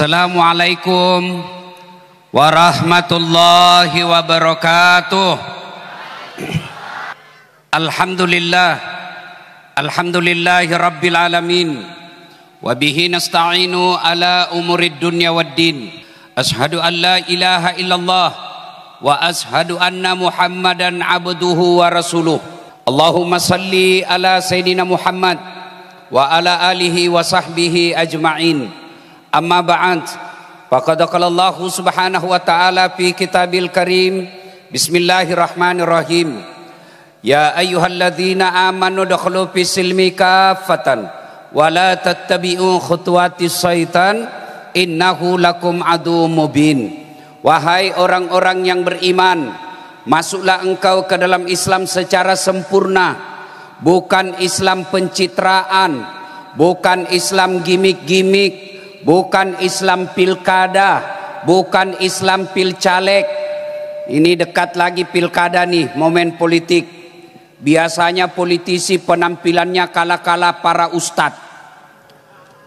Assalamualaikum warahmatullahi wabarakatuh. Alhamdulillah. Alhamdulillahi rabbil alamin. Wa bihi nasta'inu ala umurid dunya waddin. Ashhadu an la ilaha illallah wa ashhadu anna Muhammadan abduhu wa rasuluh. Allahumma salli ala sayidina Muhammad wa ala alihi wa sahbihi ajma'in. Amma ba'ant. فقد قال Allah Subhanahu wa Taala كتاب Kitabil Karim. Bismillahirrahmanirrahim. Ya الرحيم يا أيها الذين silmi kafatan. في سلم كافة ولا innahu lakum adu mubin wahai orang-orang yang beriman masuklah engkau ke dalam Islam secara sempurna bukan Islam pencitraan bukan Islam gimmick-gimmick bukan Islam pilkada, bukan Islam pilcalek. Ini dekat lagi pilkada nih, momen politik. Biasanya politisi penampilannya kala-kala para ustadz.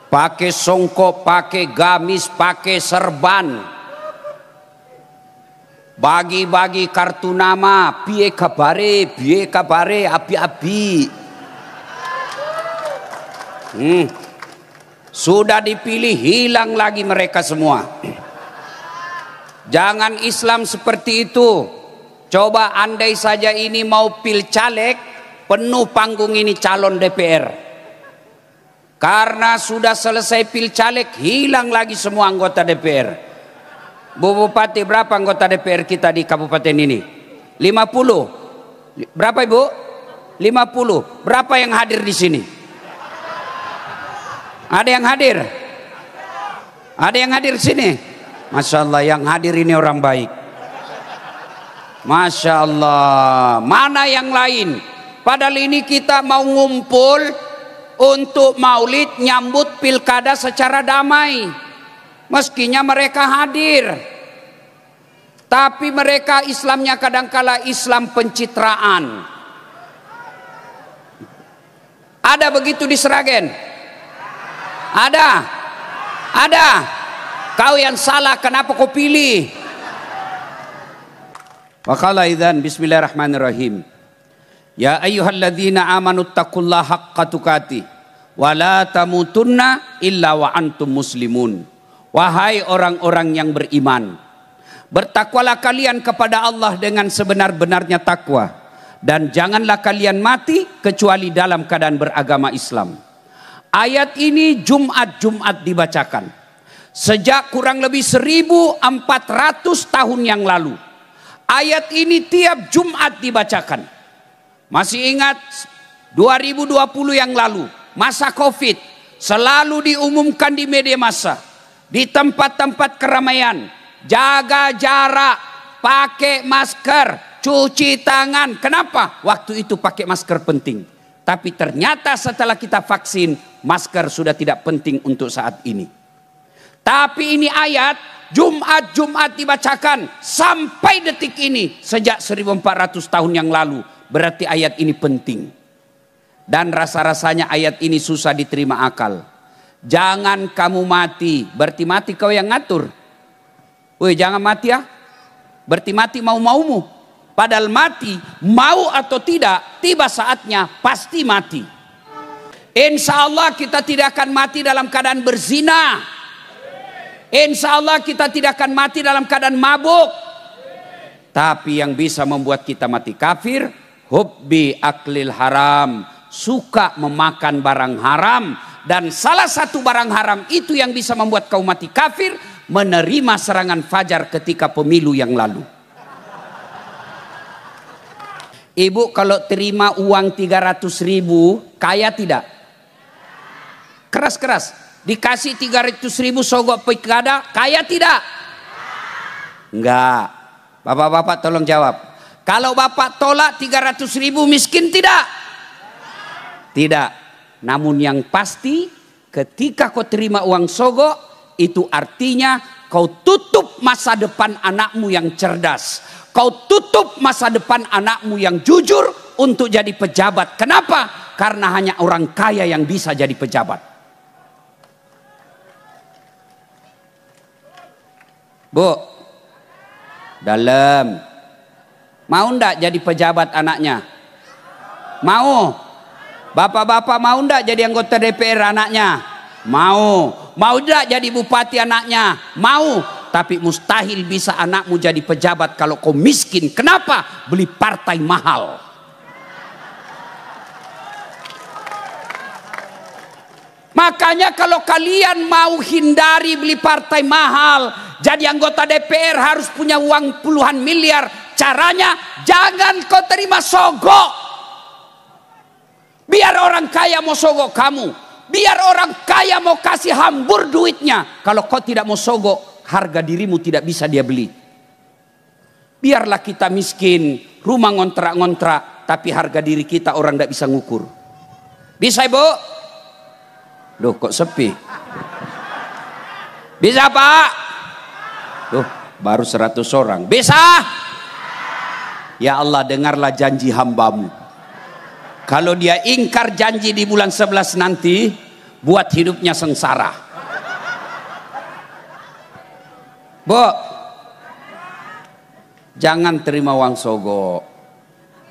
Pakai songkok, pakai gamis, pakai serban. Bagi-bagi kartu nama, pie kabare, pie kabare, api-api. Hmm. Sudah dipilih hilang lagi mereka semua. Jangan Islam seperti itu. Coba andai saja ini mau pil caleg, penuh panggung ini calon DPR. Karena sudah selesai pil caleg, hilang lagi semua anggota DPR. Bu Bupati berapa anggota DPR kita di kabupaten ini? 50. Berapa Ibu? 50. Berapa yang hadir di sini? Ada yang hadir? Ada yang hadir sini? Masya Allah yang hadir ini orang baik. Masya Allah. Mana yang lain? Padahal ini kita mau ngumpul untuk maulid nyambut pilkada secara damai. Meskinya mereka hadir. Tapi mereka Islamnya kadangkala Islam pencitraan. Ada begitu di Seragen. Ada. Ada. Kau yang salah kenapa kau pilih? Wa qala idzan bismillahirrahmanirrahim. Ya ayyuhalladzina amanu taqullaha haqqa tuqatih wa la tamutunna illa wa antum muslimun. Wahai orang-orang yang beriman, bertakwalah kalian kepada Allah dengan sebenar-benarnya takwa dan janganlah kalian mati kecuali dalam keadaan beragama Islam. Ayat ini Jumat-Jumat dibacakan. Sejak kurang lebih 1400 tahun yang lalu. Ayat ini tiap Jumat dibacakan. Masih ingat 2020 yang lalu, masa Covid selalu diumumkan di media massa, di tempat-tempat keramaian, jaga jarak, pakai masker, cuci tangan. Kenapa? Waktu itu pakai masker penting. Tapi ternyata setelah kita vaksin, masker sudah tidak penting untuk saat ini. Tapi ini ayat Jumat-Jumat dibacakan sampai detik ini sejak 1400 tahun yang lalu. Berarti ayat ini penting. Dan rasa-rasanya ayat ini susah diterima akal. Jangan kamu mati, berarti mati kau yang ngatur. Woi, jangan mati ya. Berarti mati mau-maumu. Padahal mati, mau atau tidak, tiba saatnya pasti mati. Insya Allah kita tidak akan mati dalam keadaan berzina. Insya Allah kita tidak akan mati dalam keadaan mabuk. Tapi yang bisa membuat kita mati kafir, hobi aklil haram. Suka memakan barang haram. Dan salah satu barang haram itu yang bisa membuat kau mati kafir. Menerima serangan fajar ketika pemilu yang lalu. Ibu kalau terima uang 300 ribu, kaya tidak? Keras-keras. Dikasih 300 ribu sogok pikada, kaya tidak? Enggak. Bapak-bapak tolong jawab. Kalau bapak tolak 300 ribu miskin tidak? Tidak. Namun yang pasti ketika kau terima uang sogok, itu artinya kau tutup masa depan anakmu yang cerdas. Kau tutup masa depan anakmu yang jujur untuk jadi pejabat. Kenapa? Karena hanya orang kaya yang bisa jadi pejabat. Bu, dalam. Mau ndak jadi pejabat anaknya? Mau. Bapak-bapak mau ndak jadi anggota DPR anaknya? Mau. Mau ndak jadi bupati anaknya? Mau. Tapi mustahil bisa anakmu jadi pejabat kalau kau miskin. Kenapa? Beli partai mahal. Makanya kalau kalian mau hindari beli partai mahal, jadi anggota DPR harus punya uang puluhan miliar. Caranya jangan kau terima sogok. Biar orang kaya mau sogok kamu. Biar orang kaya mau kasih hambur duitnya. Kalau kau tidak mau sogok, harga dirimu tidak bisa dia beli. Biarlah kita miskin, rumah ngontrak-ngontrak, tapi harga diri kita orang tidak bisa ngukur. Bisa ibu? Duh kok sepi. Bisa pak? Duh baru 100 orang. Bisa? Ya Allah dengarlah janji hambamu. Kalau dia ingkar janji di bulan 11 nanti, buat hidupnya sengsara. Bu, jangan terima uang sogo.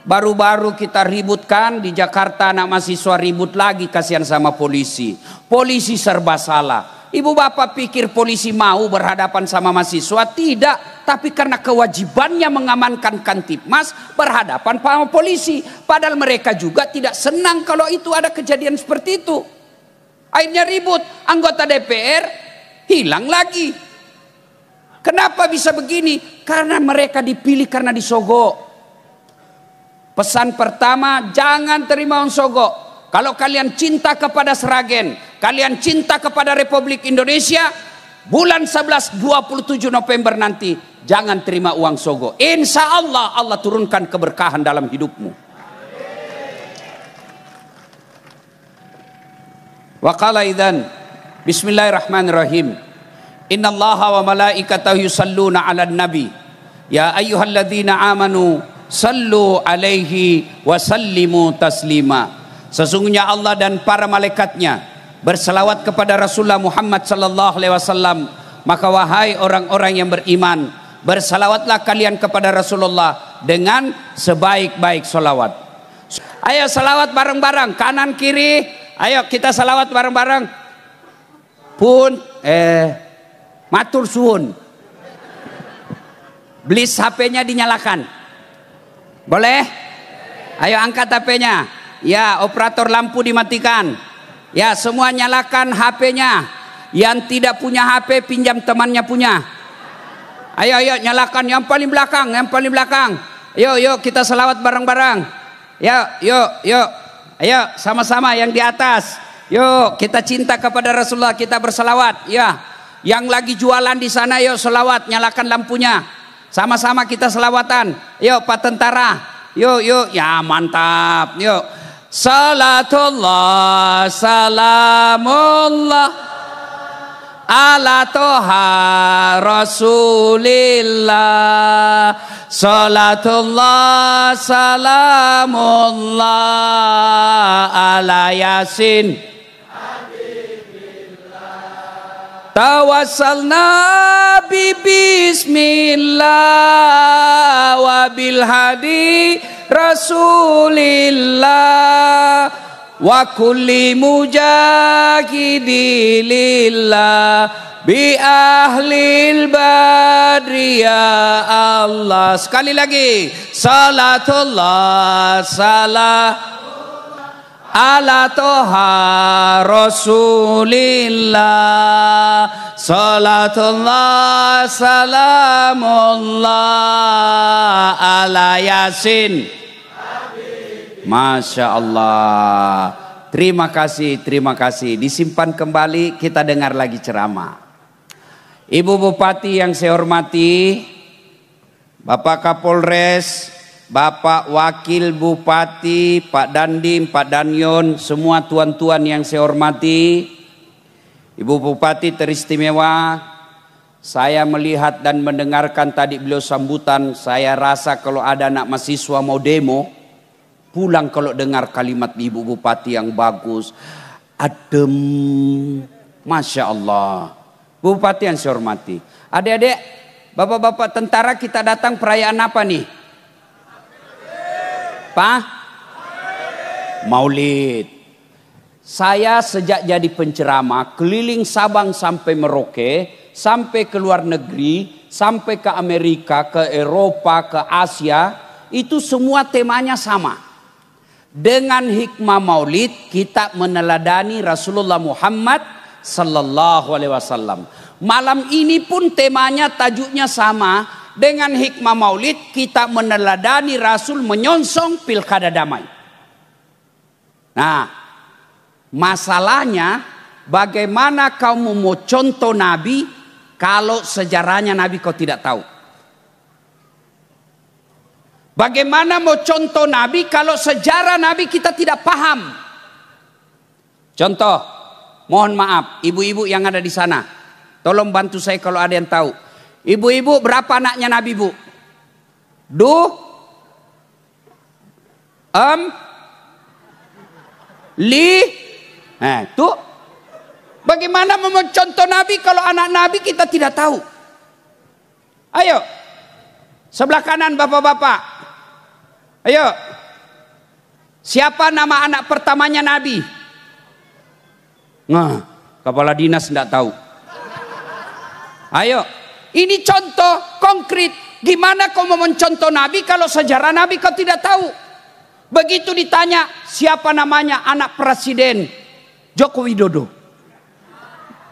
Baru-baru kita ributkan di Jakarta anak mahasiswa ribut lagi kasihan sama polisi. Polisi serba salah. Ibu bapak pikir polisi mau berhadapan sama mahasiswa? Tidak. Tapi karena kewajibannya mengamankan kantip mas berhadapan sama polisi. Padahal mereka juga tidak senang kalau itu ada kejadian seperti itu. Akhirnya ribut. Anggota DPR hilang lagi. Kenapa bisa begini? Karena mereka dipilih karena disogok. Pesan pertama, jangan terima sogok. Kalau kalian cinta kepada Seragen, kalian cinta kepada Republik Indonesia, bulan 11 27 November nanti jangan terima uang sogo. Insya Allah Allah turunkan keberkahan dalam hidupmu. Wa qala Bismillahirrahmanirrahim. Inna Allah wa malaikatahu yusalluna ala nabi Ya ayyuhalladzina amanu Sallu alaihi wa sallimu taslima Sesungguhnya Allah dan para malaikatnya Berselawat kepada Rasulullah Muhammad sallallahu alaihi wasallam Maka wahai orang-orang yang beriman Bersalawatlah kalian kepada Rasulullah Dengan sebaik-baik salawat Ayo salawat bareng-bareng Kanan kiri Ayo kita salawat bareng-bareng Pun Eh Matur suun, Blis HP-nya dinyalakan. Boleh? Ayo angkat HP-nya. Ya, operator lampu dimatikan. Ya, semua nyalakan HP-nya. Yang tidak punya HP pinjam temannya punya. Ayo ayo nyalakan yang paling belakang, yang paling belakang. ayo yuk kita selawat bareng-bareng. ya yuk yuk. Ayo sama-sama yang di atas. Yuk kita cinta kepada Rasulullah, kita berselawat. Ya. Yang lagi jualan di sana yuk selawat, nyalakan lampunya. Sama-sama kita selawatan. Yuk Pak Tentara. Yuk, yuk. Ya mantap. Yuk. Salatullah, salamullah. Ala toha Rasulillah Salatullah salamullah Ala yasin Tawasal Nabi bismillah wa bil hadi rasulillah wa kulli mujahidi bi ahlil badri ya Allah sekali lagi salatullah salah ala toha rasulillah salatullah salamullah ala yasin Masya Allah Terima kasih, terima kasih Disimpan kembali kita dengar lagi ceramah Ibu Bupati yang saya hormati Bapak Kapolres Bapak Wakil Bupati, Pak Dandim, Pak Danyon, semua tuan-tuan yang saya hormati, Ibu Bupati teristimewa, saya melihat dan mendengarkan tadi beliau sambutan, saya rasa kalau ada anak mahasiswa mau demo, pulang kalau dengar kalimat Ibu Bupati yang bagus, adem, Masya Allah. Bupati yang saya hormati. Adik-adik, bapak-bapak tentara kita datang perayaan apa nih? apa Maulid. Saya sejak jadi penceramah keliling Sabang sampai Merauke, sampai ke luar negeri, sampai ke Amerika, ke Eropa, ke Asia, itu semua temanya sama. Dengan hikmah Maulid kita meneladani Rasulullah Muhammad sallallahu alaihi wasallam. Malam ini pun temanya tajuknya sama, dengan hikmah maulid kita meneladani Rasul menyongsong pilkada damai. Nah, masalahnya bagaimana kau mau contoh Nabi kalau sejarahnya Nabi kau tidak tahu? Bagaimana mau contoh Nabi kalau sejarah Nabi kita tidak paham? Contoh, mohon maaf ibu-ibu yang ada di sana. Tolong bantu saya kalau ada yang tahu. Ibu-ibu berapa anaknya Nabi Bu? Du? Em? Li? Nah itu. Bagaimana contoh Nabi kalau anak Nabi kita tidak tahu? Ayo. Sebelah kanan bapak-bapak. Ayo. Siapa nama anak pertamanya Nabi? Nah, kepala dinas tidak tahu. Ayo, ini contoh konkret. Gimana kau mau mencontoh Nabi kalau sejarah Nabi kau tidak tahu? Begitu ditanya siapa namanya anak presiden Joko Widodo.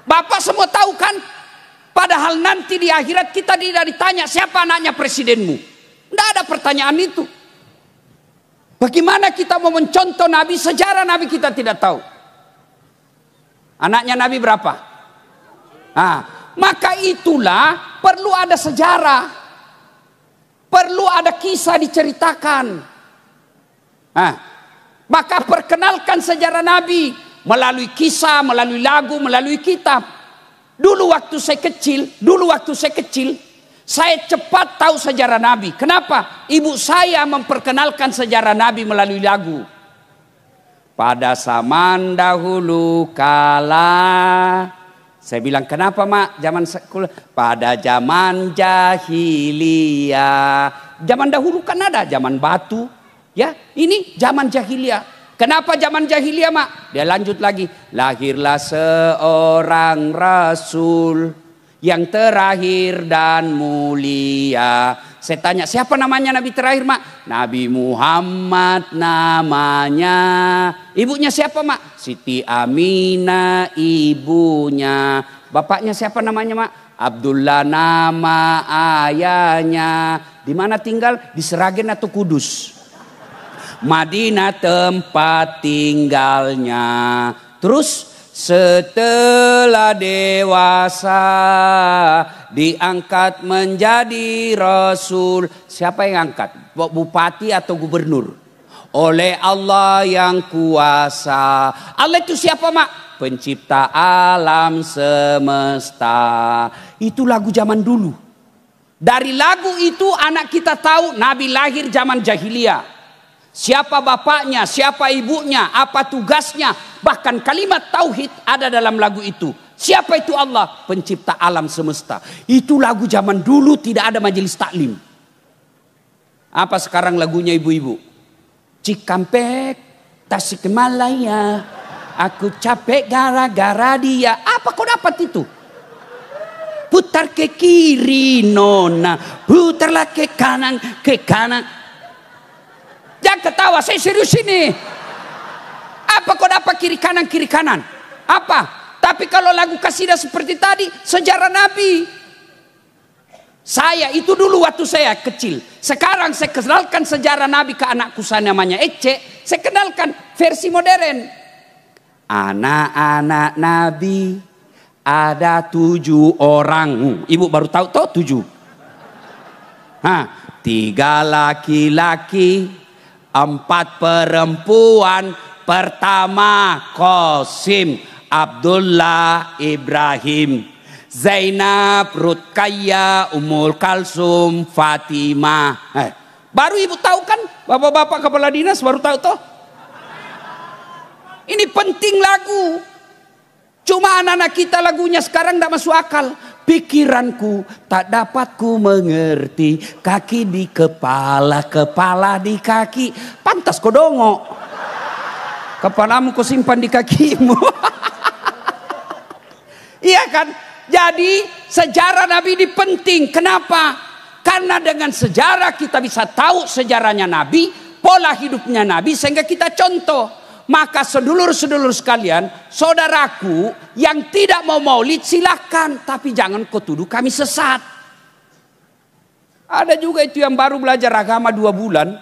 Bapak semua tahu kan? Padahal nanti di akhirat kita tidak ditanya siapa anaknya presidenmu. Tidak ada pertanyaan itu. Bagaimana kita mau mencontoh Nabi sejarah Nabi kita tidak tahu. Anaknya Nabi berapa? Ah, maka itulah perlu ada sejarah. Perlu ada kisah diceritakan. Nah, maka perkenalkan sejarah Nabi melalui kisah, melalui lagu, melalui kitab. Dulu waktu saya kecil, dulu waktu saya kecil, saya cepat tahu sejarah Nabi. Kenapa? Ibu saya memperkenalkan sejarah Nabi melalui lagu. Pada zaman dahulu kala saya bilang, kenapa mak zaman sekul Pada zaman jahiliyah. Zaman dahulu kan ada zaman batu. Ya, ini zaman jahiliyah. Kenapa zaman jahiliyah mak? Dia lanjut lagi. Lahirlah seorang rasul yang terakhir dan mulia saya tanya, siapa namanya nabi terakhir, Mak? Nabi Muhammad namanya. Ibunya siapa, Mak? Siti Aminah ibunya. Bapaknya siapa namanya, Mak? Abdullah nama ayahnya. Di mana tinggal? Di Seragen atau Kudus? Madinah tempat tinggalnya. Terus setelah dewasa diangkat menjadi rasul. Siapa yang angkat? Bupati atau gubernur? Oleh Allah yang kuasa. Allah itu siapa mak? Pencipta alam semesta. Itu lagu zaman dulu. Dari lagu itu anak kita tahu Nabi lahir zaman jahiliyah. Siapa bapaknya, siapa ibunya, apa tugasnya. Bahkan kalimat tauhid ada dalam lagu itu. Siapa itu Allah? Pencipta alam semesta. Itu lagu zaman dulu tidak ada majelis taklim. Apa sekarang lagunya ibu-ibu? Cikampek, Tasikmalaya. Aku capek gara-gara dia. Apa kau dapat itu? Putar ke kiri nona, putarlah ke kanan, ke kanan. Jangan ketawa, saya serius ini. Apa kau dapat kiri kanan kiri kanan? Apa? Tapi kalau lagu kasidah seperti tadi, sejarah Nabi. Saya itu dulu waktu saya kecil. Sekarang saya kenalkan sejarah Nabi ke anakku saya namanya Ece. Saya kenalkan versi modern. Anak-anak Nabi ada tujuh orang. Ibu baru tahu tahu tujuh. Hah, tiga laki-laki, Empat perempuan pertama Qasim, Abdullah, Ibrahim, Zainab, Rutkaya, Umul Kalsum, Fatimah. Eh, baru ibu tahu kan bapak-bapak kepala dinas baru tahu toh. Ini penting lagu. Cuma anak-anak kita lagunya sekarang tidak masuk akal pikiranku tak dapat ku mengerti. Kaki di kepala, kepala di kaki. Pantas kau dongo. Kepalamu kau simpan di kakimu. iya kan? Jadi sejarah Nabi ini penting. Kenapa? Karena dengan sejarah kita bisa tahu sejarahnya Nabi, pola hidupnya Nabi sehingga kita contoh. Maka sedulur-sedulur sekalian, saudaraku yang tidak mau maulid silahkan. Tapi jangan kau tuduh kami sesat. Ada juga itu yang baru belajar agama dua bulan.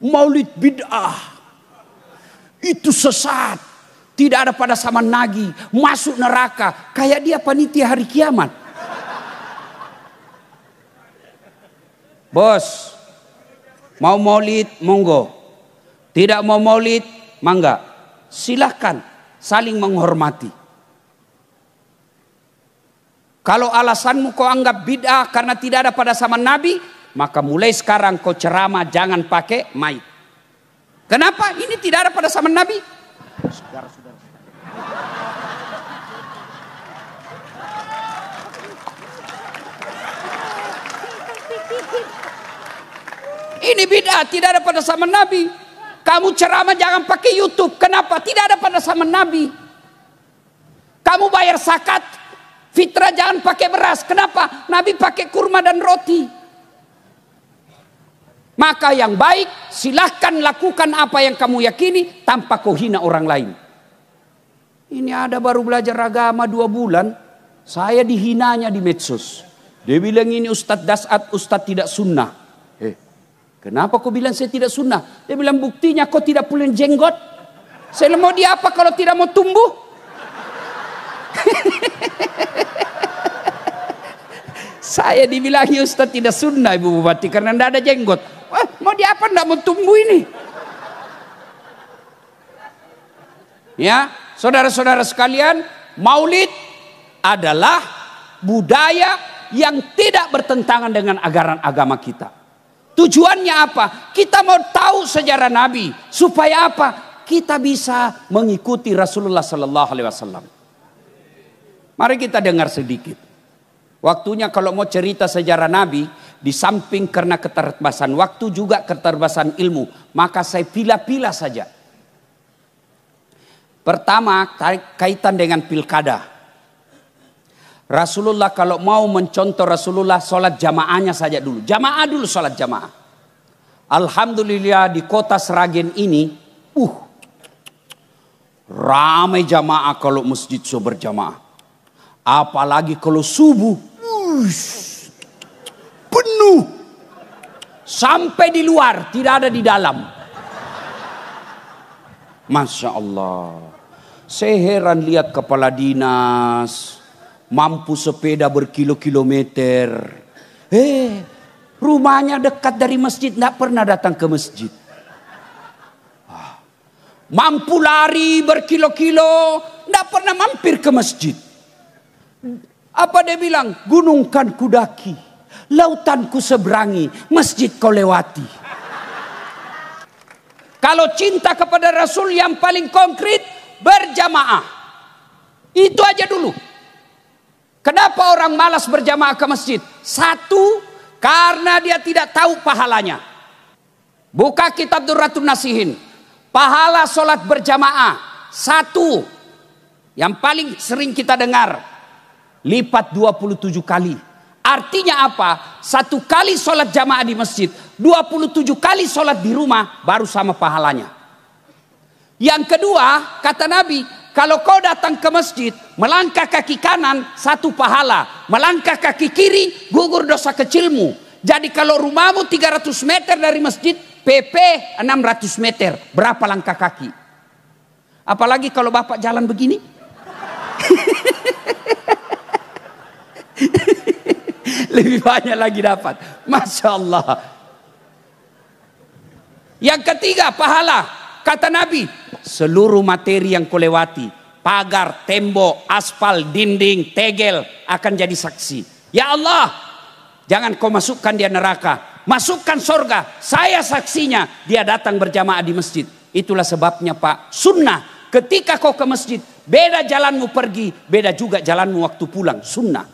Maulid bid'ah. Itu sesat. Tidak ada pada sama nagi. Masuk neraka. Kayak dia panitia hari kiamat. Bos. Mau maulid monggo. Tidak mau maulid, mangga. Silahkan saling menghormati. Kalau alasanmu kau anggap bid'ah karena tidak ada pada sama Nabi, maka mulai sekarang kau ceramah jangan pakai maik. Kenapa? Ini tidak ada pada sama Nabi. Sudara, sudara. Ini bid'ah, tidak ada pada sama Nabi. Kamu ceramah jangan pakai YouTube. Kenapa? Tidak ada pada sama Nabi. Kamu bayar zakat, fitrah jangan pakai beras. Kenapa? Nabi pakai kurma dan roti. Maka yang baik silahkan lakukan apa yang kamu yakini tanpa kau hina orang lain. Ini ada baru belajar agama dua bulan. Saya dihinanya di medsos. Dia bilang ini Ustadz Dasat, Ustadz tidak sunnah. Kenapa kau bilang saya tidak sunnah? Dia bilang buktinya kau tidak punya jenggot. Saya mau dia apa kalau tidak mau tumbuh? saya dibilang Ustaz tidak sunnah Ibu Bupati karena tidak ada jenggot. Wah, eh, mau dia apa tidak mau tumbuh ini? Ya, saudara-saudara sekalian, maulid adalah budaya yang tidak bertentangan dengan ajaran agama kita. Tujuannya apa? Kita mau tahu sejarah Nabi supaya apa? Kita bisa mengikuti Rasulullah Sallallahu Alaihi Wasallam. Mari kita dengar sedikit. Waktunya kalau mau cerita sejarah Nabi, di samping karena keterbatasan waktu juga keterbatasan ilmu, maka saya pila-pila saja. Pertama, kaitan dengan pilkada. Rasulullah kalau mau mencontoh Rasulullah sholat jamaahnya saja dulu. Jamaah dulu sholat jamaah. Alhamdulillah di kota Seragen ini, uh, ramai jamaah kalau masjid so berjamaah. Apalagi kalau subuh, uh, penuh. Sampai di luar, tidak ada di dalam. Masya Allah. Saya heran lihat kepala dinas, mampu sepeda berkilo-kilometer. Eh, rumahnya dekat dari masjid, tidak pernah datang ke masjid. Ah, mampu lari berkilo-kilo, tidak pernah mampir ke masjid. Apa dia bilang? Gunungkan kudaki, lautan ku seberangi, masjid kau lewati. Kalau cinta kepada Rasul yang paling konkret, berjamaah. Itu aja dulu. Kenapa orang malas berjamaah ke masjid? Satu, karena dia tidak tahu pahalanya. Buka kitab Duratun Nasihin. Pahala sholat berjamaah. Satu. Yang paling sering kita dengar. Lipat 27 kali. Artinya apa? Satu kali sholat jamaah di masjid. 27 kali sholat di rumah. Baru sama pahalanya. Yang kedua, kata Nabi, kalau kau datang ke masjid, melangkah kaki kanan satu pahala, melangkah kaki kiri gugur dosa kecilmu. Jadi kalau rumahmu 300 meter dari masjid, PP 600 meter, berapa langkah kaki? Apalagi kalau bapak jalan begini? Lebih banyak lagi dapat. Masya Allah. Yang ketiga, pahala. Kata Nabi, seluruh materi yang kulewati, pagar, tembok, aspal, dinding, tegel akan jadi saksi. Ya Allah, jangan kau masukkan dia neraka. Masukkan sorga, saya saksinya. Dia datang berjamaah di masjid. Itulah sebabnya Pak, sunnah. Ketika kau ke masjid, beda jalanmu pergi, beda juga jalanmu waktu pulang. Sunnah.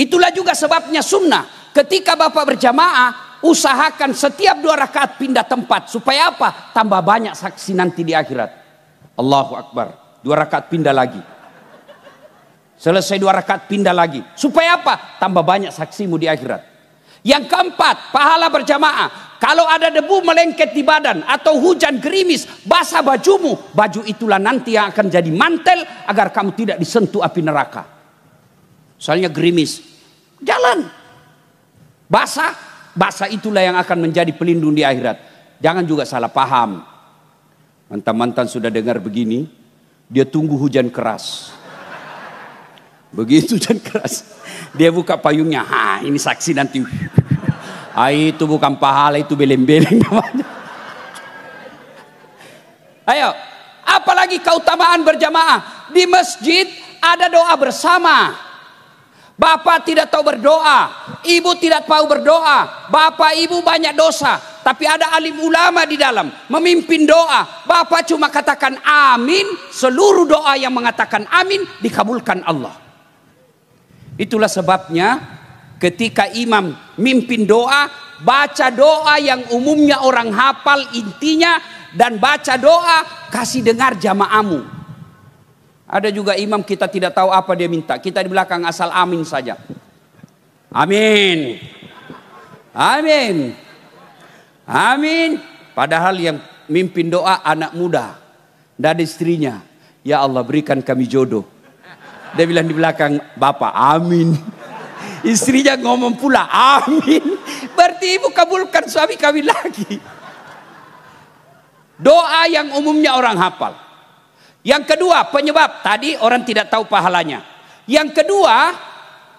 Itulah juga sebabnya sunnah. Ketika Bapak berjamaah, usahakan setiap dua rakaat pindah tempat supaya apa? Tambah banyak saksi nanti di akhirat. Allahu Akbar. Dua rakaat pindah lagi. Selesai dua rakaat pindah lagi. Supaya apa? Tambah banyak saksimu di akhirat. Yang keempat, pahala berjamaah. Kalau ada debu melengket di badan atau hujan gerimis, basah bajumu, baju itulah nanti yang akan jadi mantel agar kamu tidak disentuh api neraka. Soalnya gerimis. Jalan. Basah, Bahasa itulah yang akan menjadi pelindung di akhirat. Jangan juga salah paham. Mantan-mantan sudah dengar begini, dia tunggu hujan keras. Begitu hujan keras, dia buka payungnya. Ha, ini saksi nanti. Ha, itu bukan pahala, itu beleng-beleng namanya. Ayo, apalagi keutamaan berjamaah. Di masjid ada doa bersama. Bapak tidak tahu berdoa, ibu tidak tahu berdoa, bapak ibu banyak dosa, tapi ada alim ulama di dalam memimpin doa. Bapak cuma katakan amin, seluruh doa yang mengatakan amin dikabulkan Allah. Itulah sebabnya ketika imam mimpin doa, baca doa yang umumnya orang hafal intinya dan baca doa kasih dengar jamaahmu. Ada juga imam kita tidak tahu apa dia minta. Kita di belakang asal amin saja. Amin. Amin. Amin. Padahal yang mimpin doa anak muda dan istrinya. Ya Allah berikan kami jodoh. Dia bilang di belakang Bapak amin. Istrinya ngomong pula amin. Berarti ibu kabulkan suami kami lagi. Doa yang umumnya orang hafal. Yang kedua, penyebab tadi orang tidak tahu pahalanya. Yang kedua,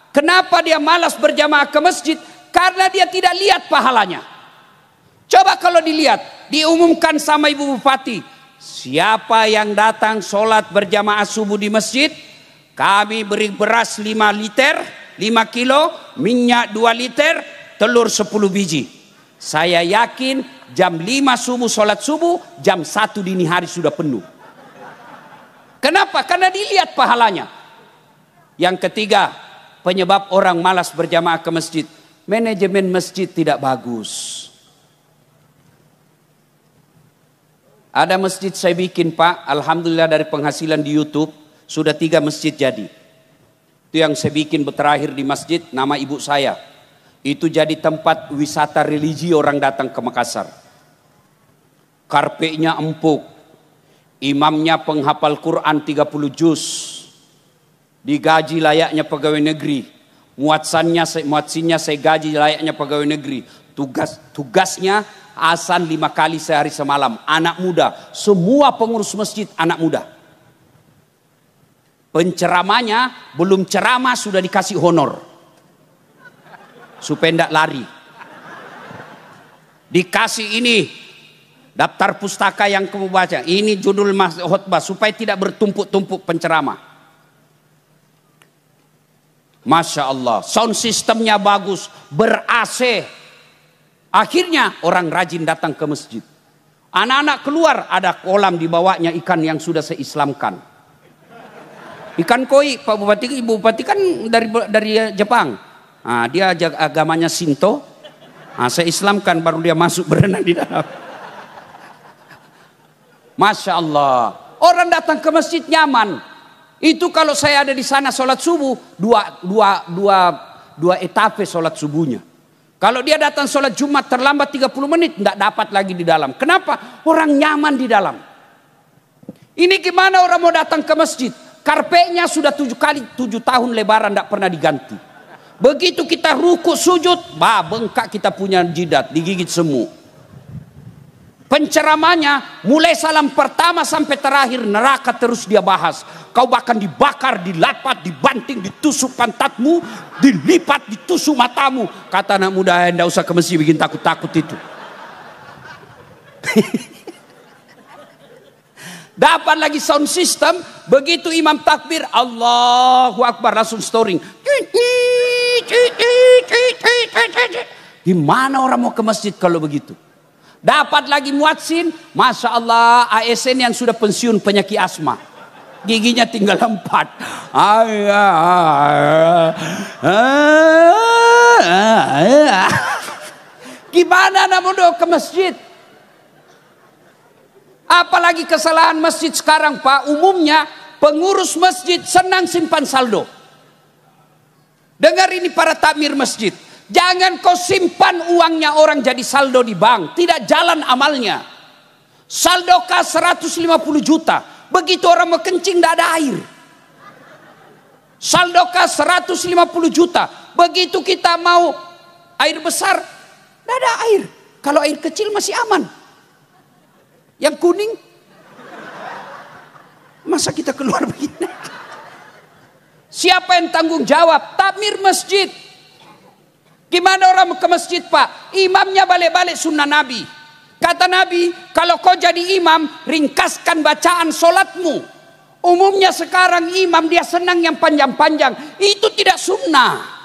kenapa dia malas berjamaah ke masjid? Karena dia tidak lihat pahalanya. Coba kalau dilihat, diumumkan sama ibu bupati, siapa yang datang sholat berjamaah subuh di masjid, kami beri beras 5 liter, 5 kilo, minyak 2 liter, telur 10 biji. Saya yakin jam 5 subuh sholat subuh, jam 1 dini hari sudah penuh. Kenapa? Karena dilihat pahalanya. Yang ketiga, penyebab orang malas berjamaah ke masjid. Manajemen masjid tidak bagus. Ada masjid saya bikin pak, Alhamdulillah dari penghasilan di Youtube, sudah tiga masjid jadi. Itu yang saya bikin terakhir di masjid, nama ibu saya. Itu jadi tempat wisata religi orang datang ke Makassar. Karpetnya empuk, Imamnya penghafal Quran 30 juz. Digaji layaknya pegawai negeri. Muatsannya, muatsinnya saya gaji layaknya pegawai negeri. Tugas tugasnya asan lima kali sehari semalam. Anak muda. Semua pengurus masjid anak muda. Penceramanya belum ceramah sudah dikasih honor. Supaya tidak lari. Dikasih ini, Daftar pustaka yang kamu baca. Ini judul khutbah supaya tidak bertumpuk-tumpuk penceramah. Masya Allah, sound sistemnya bagus, ber-AC. Akhirnya orang rajin datang ke masjid. Anak-anak keluar ada kolam di bawahnya ikan yang sudah seislamkan. Ikan koi, Pak Bupati, Ibu Bupati kan dari dari Jepang. Nah, dia agamanya Sinto. Nah, saya Islamkan baru dia masuk berenang di dalam. Masya Allah. Orang datang ke masjid nyaman. Itu kalau saya ada di sana sholat subuh, dua, dua, dua, dua etape sholat subuhnya. Kalau dia datang sholat Jumat terlambat 30 menit, tidak dapat lagi di dalam. Kenapa? Orang nyaman di dalam. Ini gimana orang mau datang ke masjid? Karpetnya sudah tujuh kali, tujuh tahun lebaran tidak pernah diganti. Begitu kita ruku sujud, bah bengkak kita punya jidat, digigit semua. Penceramanya mulai salam pertama sampai terakhir neraka terus dia bahas. Kau bahkan dibakar, dilapat, dibanting, ditusuk pantatmu, dilipat, ditusuk matamu. Kata anak muda, enggak eh, usah ke masjid bikin takut-takut itu. Dapat lagi sound system, begitu imam takbir, Allahu Akbar langsung storing. Gimana orang mau ke masjid kalau begitu? Dapat lagi muatsin, Masya Allah ASN yang sudah pensiun penyakit asma. Giginya tinggal empat. Gimana namun muda ke masjid? Apalagi kesalahan masjid sekarang Pak. Umumnya pengurus masjid senang simpan saldo. Dengar ini para takmir masjid. Jangan kau simpan uangnya orang jadi saldo di bank. Tidak jalan amalnya. Saldo kas 150 juta. Begitu orang mau kencing tidak ada air. Saldo kas 150 juta. Begitu kita mau air besar. Tidak ada air. Kalau air kecil masih aman. Yang kuning. Masa kita keluar begini? Siapa yang tanggung jawab? Tamir masjid. Gimana orang ke masjid pak? Imamnya balik-balik sunnah Nabi. Kata Nabi, kalau kau jadi imam, ringkaskan bacaan solatmu. Umumnya sekarang imam dia senang yang panjang-panjang. Itu tidak sunnah.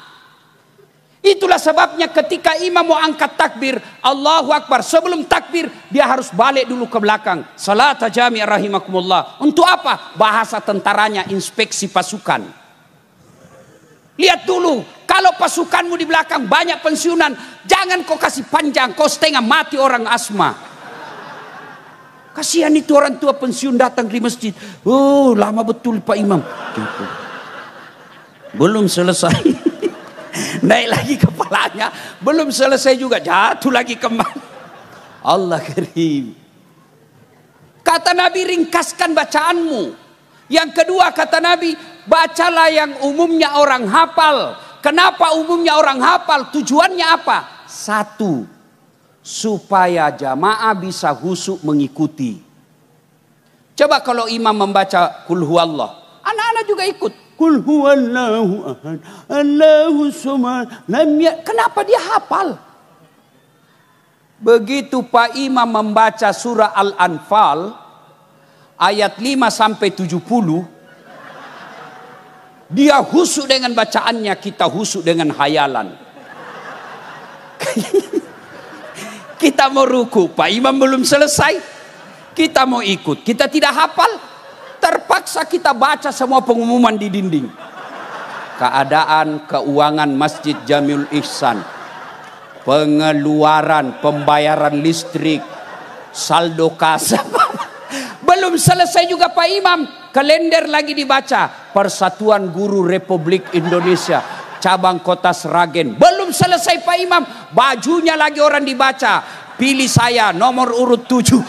Itulah sebabnya ketika imam mau angkat takbir, Allahu Akbar. Sebelum takbir, dia harus balik dulu ke belakang. Salat jami rahimakumullah. Untuk apa? Bahasa tentaranya inspeksi pasukan. Lihat dulu kalau pasukanmu di belakang banyak pensiunan, jangan kau kasih panjang, kau setengah mati orang asma. Kasihan itu orang tua pensiun datang di masjid. Oh, lama betul Pak Imam. Gitu. Belum selesai. Naik lagi kepalanya. Belum selesai juga. Jatuh lagi kembali. Allah kerim. Kata Nabi ringkaskan bacaanmu. Yang kedua kata Nabi. Bacalah yang umumnya orang hafal. Kenapa umumnya orang hafal? Tujuannya apa? Satu, supaya jamaah bisa husuk mengikuti. Coba kalau imam membaca kulhu Allah, anak-anak juga ikut. Kulhu huwallahu ahad, Allahu samad, ya-, Kenapa dia hafal? Begitu Pak Imam membaca surah Al-Anfal ayat 5 sampai 70, dia husuk dengan bacaannya, kita husuk dengan hayalan. kita mau ruku, Pak Imam belum selesai. Kita mau ikut, kita tidak hafal. Terpaksa kita baca semua pengumuman di dinding. Keadaan keuangan Masjid Jamil Ihsan. Pengeluaran, pembayaran listrik, saldo kas. belum selesai juga Pak Imam. Kalender lagi dibaca. Persatuan Guru Republik Indonesia. Cabang Kota Seragen. Belum selesai Pak Imam. Bajunya lagi orang dibaca. Pilih saya nomor urut tujuh.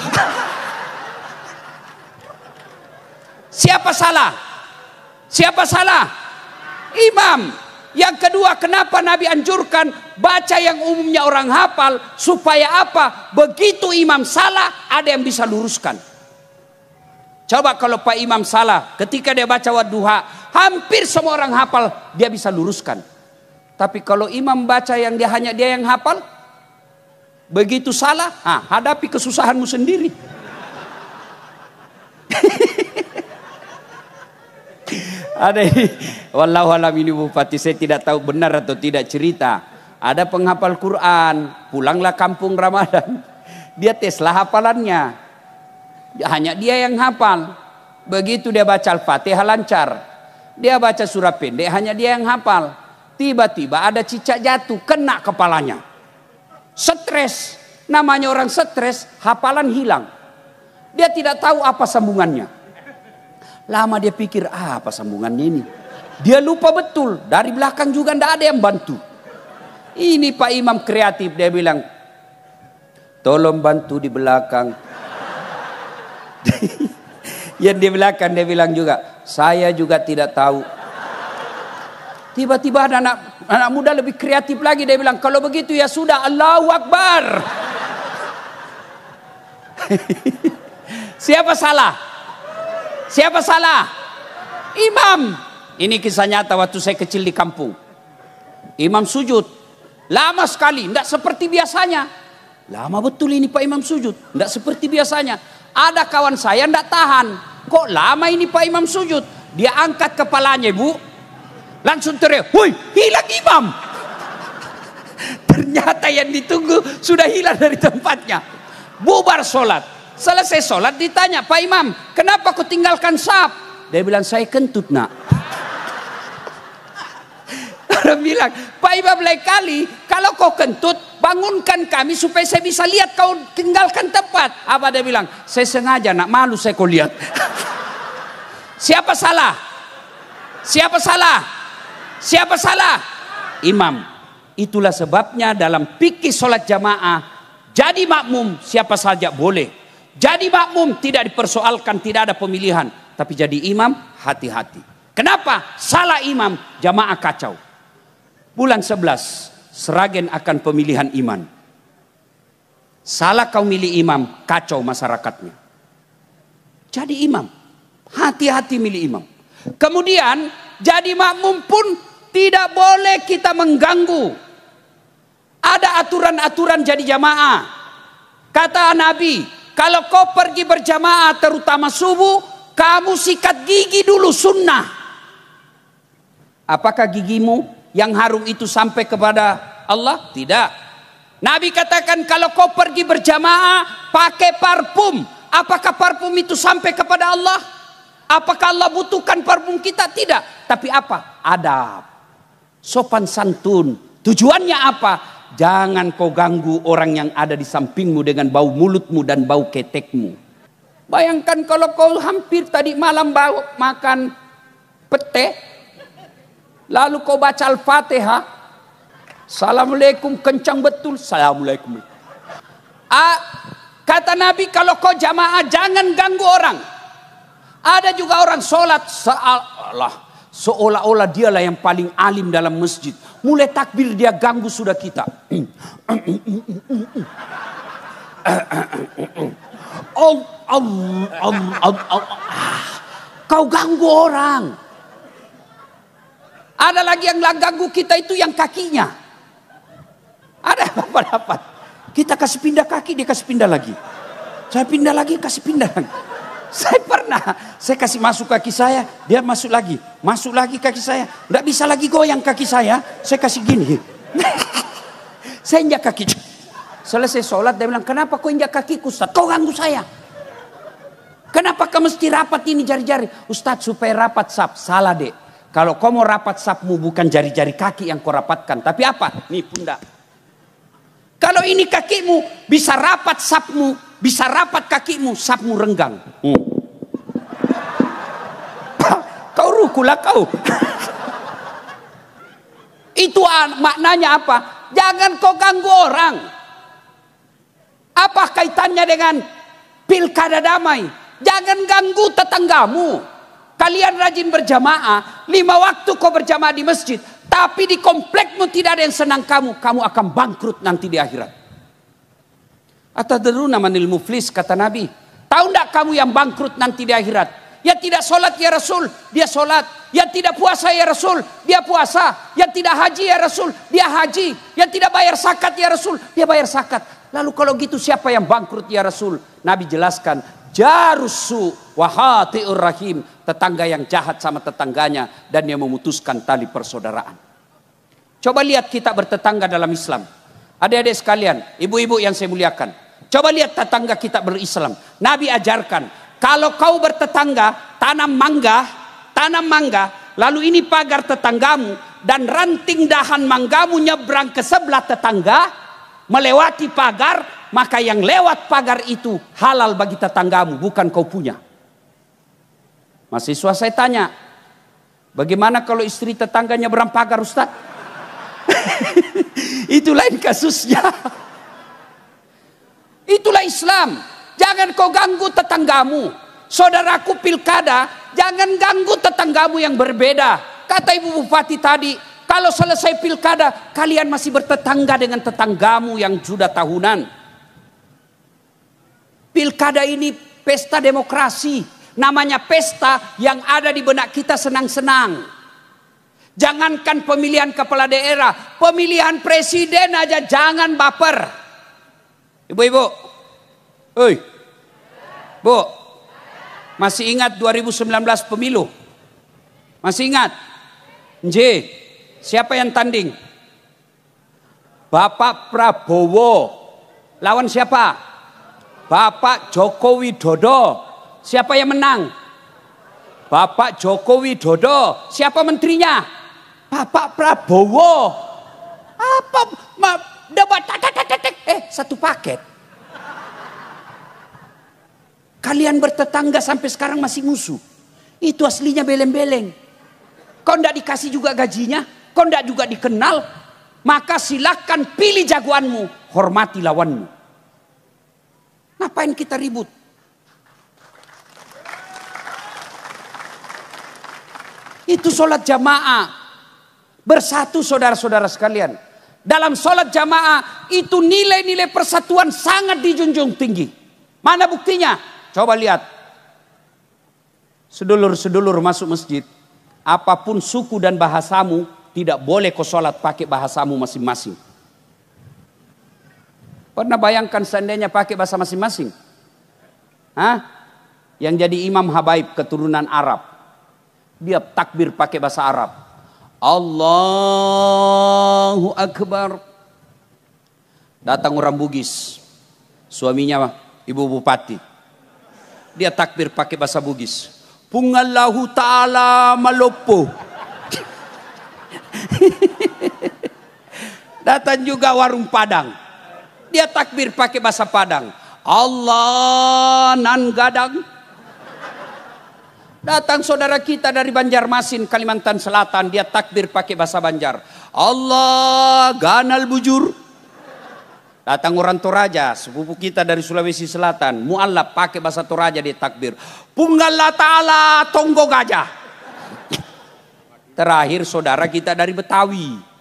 Siapa salah? Siapa salah? Imam. Yang kedua, kenapa Nabi anjurkan baca yang umumnya orang hafal supaya apa? Begitu imam salah, ada yang bisa luruskan. Coba kalau Pak Imam salah, ketika dia baca wadduha, hampir semua orang hafal, dia bisa luruskan. Tapi kalau imam baca yang dia hanya dia yang hafal, begitu salah, nah, hadapi kesusahanmu sendiri. Ada wallahu alam ini bupati saya tidak tahu benar atau tidak cerita. Ada penghafal Quran, pulanglah kampung Ramadan. Dia teslah hafalannya. Hanya dia yang hafal. Begitu dia baca Al-Fatihah lancar. Dia baca surah pendek, hanya dia yang hafal. Tiba-tiba ada cicak jatuh, kena kepalanya. Stres. Namanya orang stres, hafalan hilang. Dia tidak tahu apa sambungannya. Lama dia pikir, ah, apa sambungannya ini? Dia lupa betul. Dari belakang juga tidak ada yang bantu. Ini Pak Imam kreatif, dia bilang, tolong bantu di belakang yang di belakang dia bilang juga, saya juga tidak tahu. Tiba-tiba ada anak, anak muda lebih kreatif lagi. Dia bilang, kalau begitu ya sudah, Allahu Akbar. Siapa salah? Siapa salah? Imam. Ini kisah nyata waktu saya kecil di kampung. Imam sujud. Lama sekali, tidak seperti biasanya. Lama betul ini Pak Imam sujud. Tidak seperti biasanya. Ada kawan saya ndak tahan. Kok lama ini Pak Imam sujud? Dia angkat kepalanya bu. Langsung teriak, woi hilang imam. Ternyata yang ditunggu sudah hilang dari tempatnya. Bubar sholat. Selesai sholat ditanya, Pak Imam kenapa kau tinggalkan sab Dia bilang, saya kentut nak. Saudara bilang, Pak Imam lain kali, kalau kau kentut, bangunkan kami supaya saya bisa lihat kau tinggalkan tempat. Apa dia bilang, saya sengaja nak malu saya kau lihat. Siapa salah? Siapa salah? Siapa salah? Imam. Itulah sebabnya dalam pikir sholat jamaah, jadi makmum siapa saja boleh. Jadi makmum tidak dipersoalkan, tidak ada pemilihan. Tapi jadi imam hati-hati. Kenapa? Salah imam, jamaah kacau bulan 11 Seragen akan pemilihan imam. Salah kau milih imam, kacau masyarakatnya. Jadi imam. Hati-hati milih imam. Kemudian jadi makmum pun tidak boleh kita mengganggu. Ada aturan-aturan jadi jamaah. Kata Nabi, kalau kau pergi berjamaah terutama subuh, kamu sikat gigi dulu sunnah. Apakah gigimu yang harum itu sampai kepada Allah? Tidak. Nabi katakan kalau kau pergi berjamaah pakai parfum, apakah parfum itu sampai kepada Allah? Apakah Allah butuhkan parfum kita? Tidak. Tapi apa? Adab. Sopan santun. Tujuannya apa? Jangan kau ganggu orang yang ada di sampingmu dengan bau mulutmu dan bau ketekmu. Bayangkan kalau kau hampir tadi malam bau makan pete, Lalu kau baca Al-Fatihah. Assalamualaikum kencang betul. Assalamualaikum. Ah, kata Nabi kalau kau jamaah jangan ganggu orang. Ada juga orang sholat seolah seolah-olah dialah yang paling alim dalam masjid. Mulai takbir dia ganggu sudah kita. Ah, kau ganggu orang. Ada lagi yang ganggu kita itu yang kakinya. Ada apa dapat? Kita kasih pindah kaki, dia kasih pindah lagi. Saya pindah lagi, kasih pindah lagi. Saya pernah, saya kasih masuk kaki saya, dia masuk lagi. Masuk lagi kaki saya, gak bisa lagi goyang kaki saya. Saya kasih gini. saya injak kaki. Selesai sholat, dia bilang, kenapa kau injak kaki Ustaz? Kau ganggu saya. Kenapa kau mesti rapat ini jari-jari? Ustadz supaya rapat sab, salah deh. Kalau kau mau rapat sapmu bukan jari-jari kaki yang kau rapatkan. Tapi apa? Nih bunda. Kalau ini kakimu bisa rapat sapmu. Bisa rapat kakimu. Sapmu renggang. Hmm. Kau rukulah kau. Itu maknanya apa? Jangan kau ganggu orang. Apa kaitannya dengan pilkada damai? Jangan ganggu tetanggamu. Kalian rajin berjamaah, lima waktu kau berjamaah di masjid, tapi di komplekmu tidak ada yang senang kamu, kamu akan bangkrut nanti di akhirat. nama manil muflis kata Nabi. Tahu tidak kamu yang bangkrut nanti di akhirat? Yang tidak sholat ya Rasul, dia sholat. Yang tidak puasa ya Rasul, dia puasa. Yang tidak haji ya Rasul, dia haji. Yang tidak bayar zakat ya Rasul, dia bayar zakat. Lalu kalau gitu siapa yang bangkrut ya Rasul? Nabi jelaskan, jarusu wahatiur rahim tetangga yang jahat sama tetangganya dan yang memutuskan tali persaudaraan coba lihat kita bertetangga dalam Islam adik-adik sekalian ibu-ibu yang saya muliakan coba lihat tetangga kita berislam Nabi ajarkan kalau kau bertetangga tanam mangga tanam mangga lalu ini pagar tetanggamu dan ranting dahan manggamu nyebrang ke sebelah tetangga melewati pagar maka yang lewat pagar itu halal bagi tetanggamu, bukan kau punya. Mahasiswa saya tanya, bagaimana kalau istri tetangganya berang pagar Ustaz? itu lain kasusnya. Itulah Islam. Jangan kau ganggu tetanggamu. Saudaraku pilkada, jangan ganggu tetanggamu yang berbeda. Kata Ibu Bupati tadi, kalau selesai pilkada, kalian masih bertetangga dengan tetanggamu yang sudah tahunan. Pilkada ini pesta demokrasi. Namanya pesta yang ada di benak kita senang-senang. Jangankan pemilihan kepala daerah, pemilihan presiden aja jangan baper. Ibu-ibu, hei, bu, masih ingat 2019 pemilu? Masih ingat? J, siapa yang tanding? Bapak Prabowo lawan siapa? Bapak Joko Widodo. Siapa yang menang? Bapak Joko Widodo. Siapa menterinya? Bapak Prabowo. Apa? Ma, tak. eh, satu paket. Kalian bertetangga sampai sekarang masih musuh. Itu aslinya beleng-beleng. Kau tidak dikasih juga gajinya. Kau tidak juga dikenal. Maka silakan pilih jagoanmu. Hormati lawanmu. Ngapain kita ribut? Itu sholat jamaah. Bersatu saudara-saudara sekalian. Dalam sholat jamaah itu nilai-nilai persatuan sangat dijunjung tinggi. Mana buktinya? Coba lihat. Sedulur-sedulur masuk masjid. Apapun suku dan bahasamu tidak boleh kau sholat pakai bahasamu masing-masing. Pernah bayangkan seandainya pakai bahasa masing-masing? Hah? Yang jadi Imam Habaib keturunan Arab. Dia takbir pakai bahasa Arab. Allahu Akbar. Datang orang Bugis. Suaminya ibu bupati. Dia takbir pakai bahasa Bugis. Pungallahu ta'ala malopo. Datang juga warung Padang dia takbir pakai bahasa Padang. Allah nan gadang. Datang saudara kita dari Banjarmasin, Kalimantan Selatan. Dia takbir pakai bahasa Banjar. Allah ganal bujur. Datang orang Toraja, sepupu kita dari Sulawesi Selatan. Mualla pakai bahasa Toraja dia takbir. Punggala ta'ala tonggo gajah. Terakhir saudara kita dari Betawi.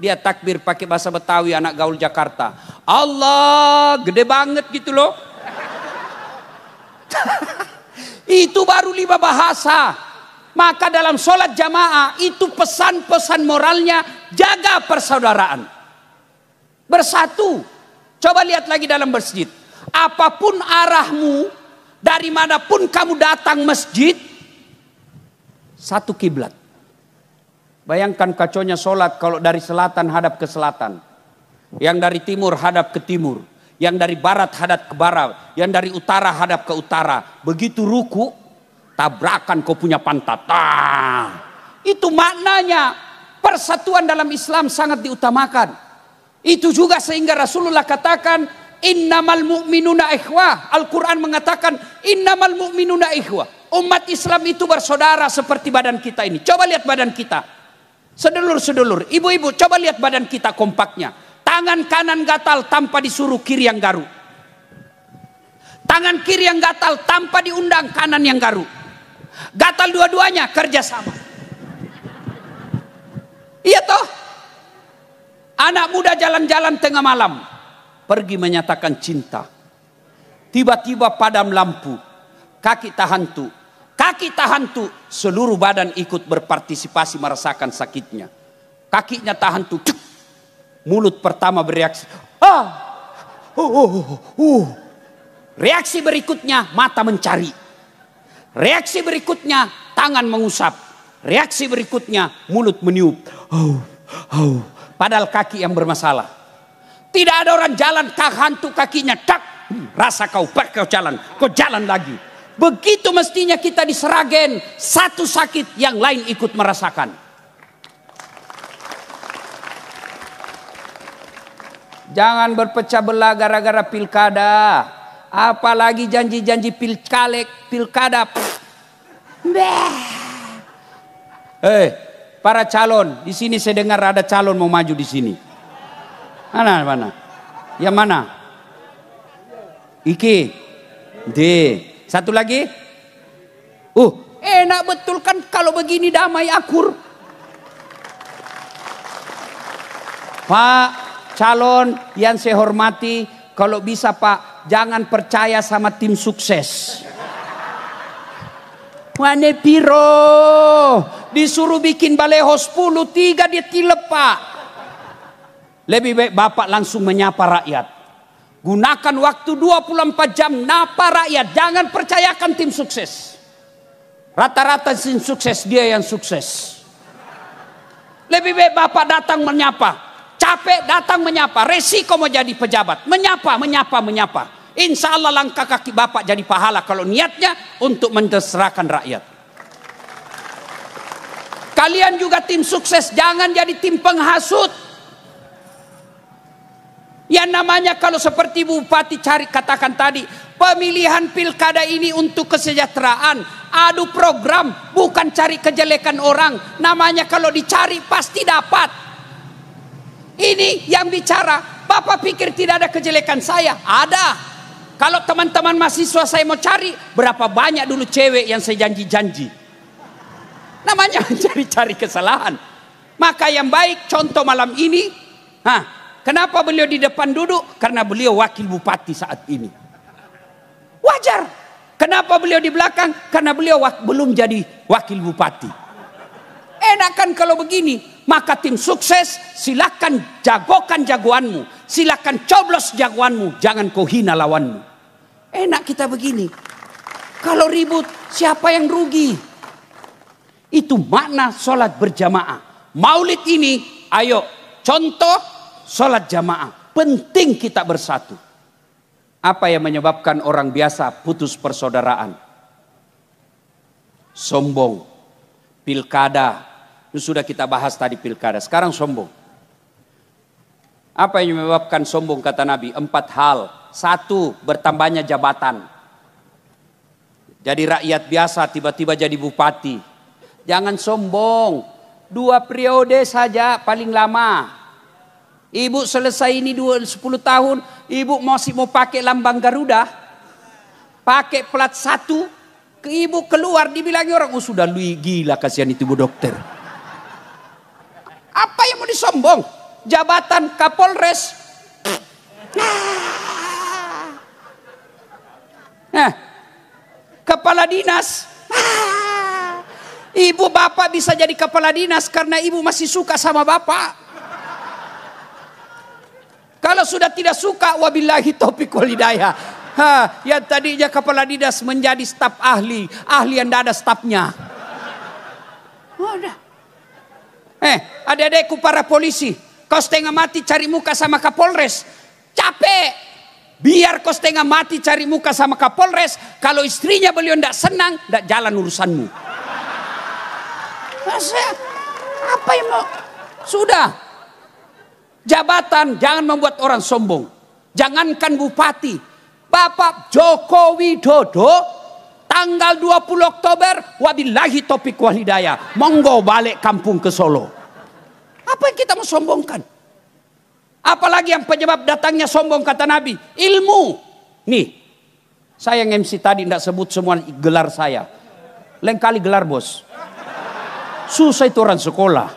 Dia takbir pakai bahasa Betawi anak gaul Jakarta. Allah gede banget gitu loh. itu baru lima bahasa. Maka dalam sholat jamaah itu pesan-pesan moralnya jaga persaudaraan. Bersatu. Coba lihat lagi dalam masjid. Apapun arahmu, dari manapun kamu datang masjid, satu kiblat. Bayangkan kaconya sholat kalau dari selatan hadap ke selatan. Yang dari timur hadap ke timur. Yang dari barat hadap ke barat. Yang dari utara hadap ke utara. Begitu ruku, tabrakan kau punya pantat. Ah, itu maknanya persatuan dalam Islam sangat diutamakan. Itu juga sehingga Rasulullah katakan innamal mu'minuna ikhwah. Al-Qur'an mengatakan innamal mu'minuna ikhwah. Umat Islam itu bersaudara seperti badan kita ini. Coba lihat badan kita. Sedulur-sedulur, ibu-ibu coba lihat badan kita kompaknya. Tangan kanan gatal tanpa disuruh kiri yang garu. Tangan kiri yang gatal tanpa diundang kanan yang garu. Gatal dua-duanya kerja sama. Iya toh? Anak muda jalan-jalan tengah malam. Pergi menyatakan cinta. Tiba-tiba padam lampu. Kaki tahan tuh. Kaki tahan tu, seluruh badan ikut berpartisipasi merasakan sakitnya. Kakinya tahan tu, cuk. mulut pertama bereaksi. Ah, uh, uh, uh, Reaksi berikutnya mata mencari. Reaksi berikutnya tangan mengusap. Reaksi berikutnya mulut meniup. Oh, oh. Padahal kaki yang bermasalah. Tidak ada orang jalan kah hantu kakinya. Tak, hmm, rasa kau, kau jalan. Kau jalan lagi Begitu mestinya kita diseragen satu sakit yang lain ikut merasakan. Jangan berpecah belah gara-gara pilkada. Apalagi janji-janji pilkalek, pilkada. Eh, hey, para calon, di sini saya dengar ada calon mau maju di sini. Mana mana? Yang mana? Iki. D. Satu lagi. Uh, enak betul kan kalau begini damai akur. Pak, calon yang saya hormati, kalau bisa Pak, jangan percaya sama tim sukses. Wane piro, disuruh bikin baleho 10, 3 dia tilep Pak. Lebih baik Bapak langsung menyapa rakyat. Gunakan waktu 24 jam napa rakyat. Jangan percayakan tim sukses. Rata-rata tim sukses dia yang sukses. Lebih baik Bapak datang menyapa. Capek datang menyapa. Resiko mau jadi pejabat. Menyapa, menyapa, menyapa. Insya Allah langkah kaki Bapak jadi pahala kalau niatnya untuk menterserahkan rakyat. Kalian juga tim sukses, jangan jadi tim penghasut. Yang namanya kalau seperti Bupati cari katakan tadi, pemilihan pilkada ini untuk kesejahteraan, adu program, bukan cari kejelekan orang. Namanya kalau dicari pasti dapat. Ini yang bicara, Bapak pikir tidak ada kejelekan saya? Ada. Kalau teman-teman mahasiswa saya mau cari, berapa banyak dulu cewek yang saya janji-janji? Namanya cari cari kesalahan. Maka yang baik contoh malam ini, Hah, Kenapa beliau di depan duduk? Karena beliau wakil bupati saat ini. Wajar. Kenapa beliau di belakang? Karena beliau belum jadi wakil bupati. Enakan kalau begini, maka tim sukses silakan jagokan jagoanmu, silakan coblos jagoanmu, jangan kau hina lawanmu. Enak kita begini. Kalau ribut, siapa yang rugi? Itu makna sholat berjamaah. Maulid ini, ayo contoh sholat jamaah. Penting kita bersatu. Apa yang menyebabkan orang biasa putus persaudaraan? Sombong. Pilkada. Itu sudah kita bahas tadi pilkada. Sekarang sombong. Apa yang menyebabkan sombong kata Nabi? Empat hal. Satu, bertambahnya jabatan. Jadi rakyat biasa tiba-tiba jadi bupati. Jangan sombong. Dua periode saja paling lama. Ibu selesai ini 10 tahun, ibu masih mau pakai lambang Garuda, pakai plat satu, ke ibu keluar dibilangi orang, oh sudah lu gila kasihan itu bu dokter. Apa yang mau disombong? Jabatan Kapolres. Nah, kepala dinas. Ibu bapak bisa jadi kepala dinas karena ibu masih suka sama bapak. Kalau sudah tidak suka wabillahi topik wal hidayah. Ha, yang tadinya kepala dinas menjadi staf ahli, ahli yang tidak ada stafnya. Oh, dah. Eh, adik-adikku para polisi, kau setengah mati cari muka sama Kapolres. Capek. Biar kau setengah mati cari muka sama Kapolres, kalau istrinya beliau tidak senang, tidak jalan urusanmu. Masa, apa yang mau? Sudah, Jabatan jangan membuat orang sombong. Jangankan bupati. Bapak Joko Widodo tanggal 20 Oktober wabillahi topik wal hidayah. Monggo balik kampung ke Solo. Apa yang kita mau sombongkan? Apalagi yang penyebab datangnya sombong kata Nabi. Ilmu. Nih. Saya yang MC tadi tidak sebut semua gelar saya. lengkali gelar bos. Susah itu orang sekolah.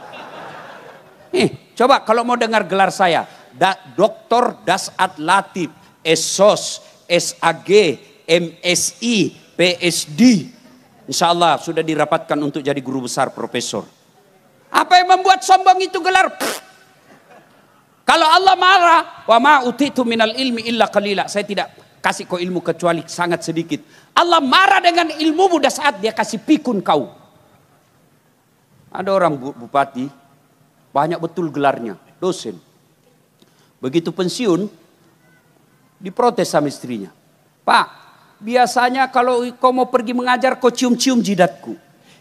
Nih. Coba kalau mau dengar gelar saya, da, Dr. Dasat Latif, Esos, SAG, MSI, PSD. Insya Allah sudah dirapatkan untuk jadi guru besar profesor. Apa yang membuat sombong itu gelar? Kalau Allah marah, wa ma utitu minal ilmi illa qalila. Saya tidak kasih kau ilmu kecuali sangat sedikit. Allah marah dengan ilmu muda saat dia kasih pikun kau. Ada orang bupati banyak betul gelarnya, dosen. Begitu pensiun, diprotes sama istrinya. Pak, biasanya kalau kau mau pergi mengajar kau cium-cium jidatku.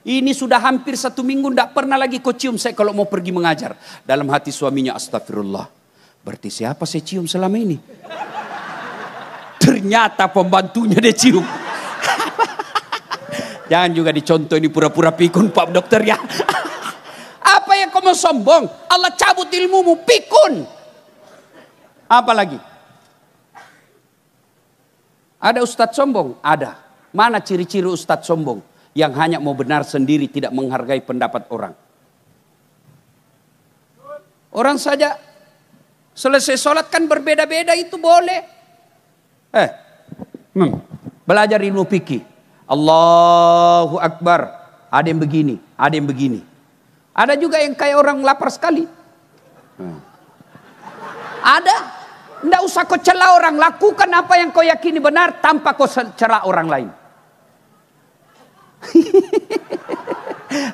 Ini sudah hampir satu minggu tidak pernah lagi kau cium saya kalau mau pergi mengajar. Dalam hati suaminya astagfirullah. Berarti siapa saya cium selama ini? Ternyata pembantunya dia cium. Jangan juga dicontoh ini pura-pura pikun Pak Dokter ya. Apa kamu sombong, Allah cabut ilmumu, pikun. Apalagi? Ada ustadz sombong? Ada. Mana ciri-ciri ustadz sombong? Yang hanya mau benar sendiri, tidak menghargai pendapat orang. Orang saja selesai sholat kan berbeda-beda itu boleh. Eh, hmm, belajar ilmu fikih. Allahu Akbar. Ada yang begini, ada yang begini. Ada juga yang kayak orang lapar sekali. Hmm. Ada. Tidak usah kau celah orang. Lakukan apa yang kau yakini benar tanpa kau celah orang lain.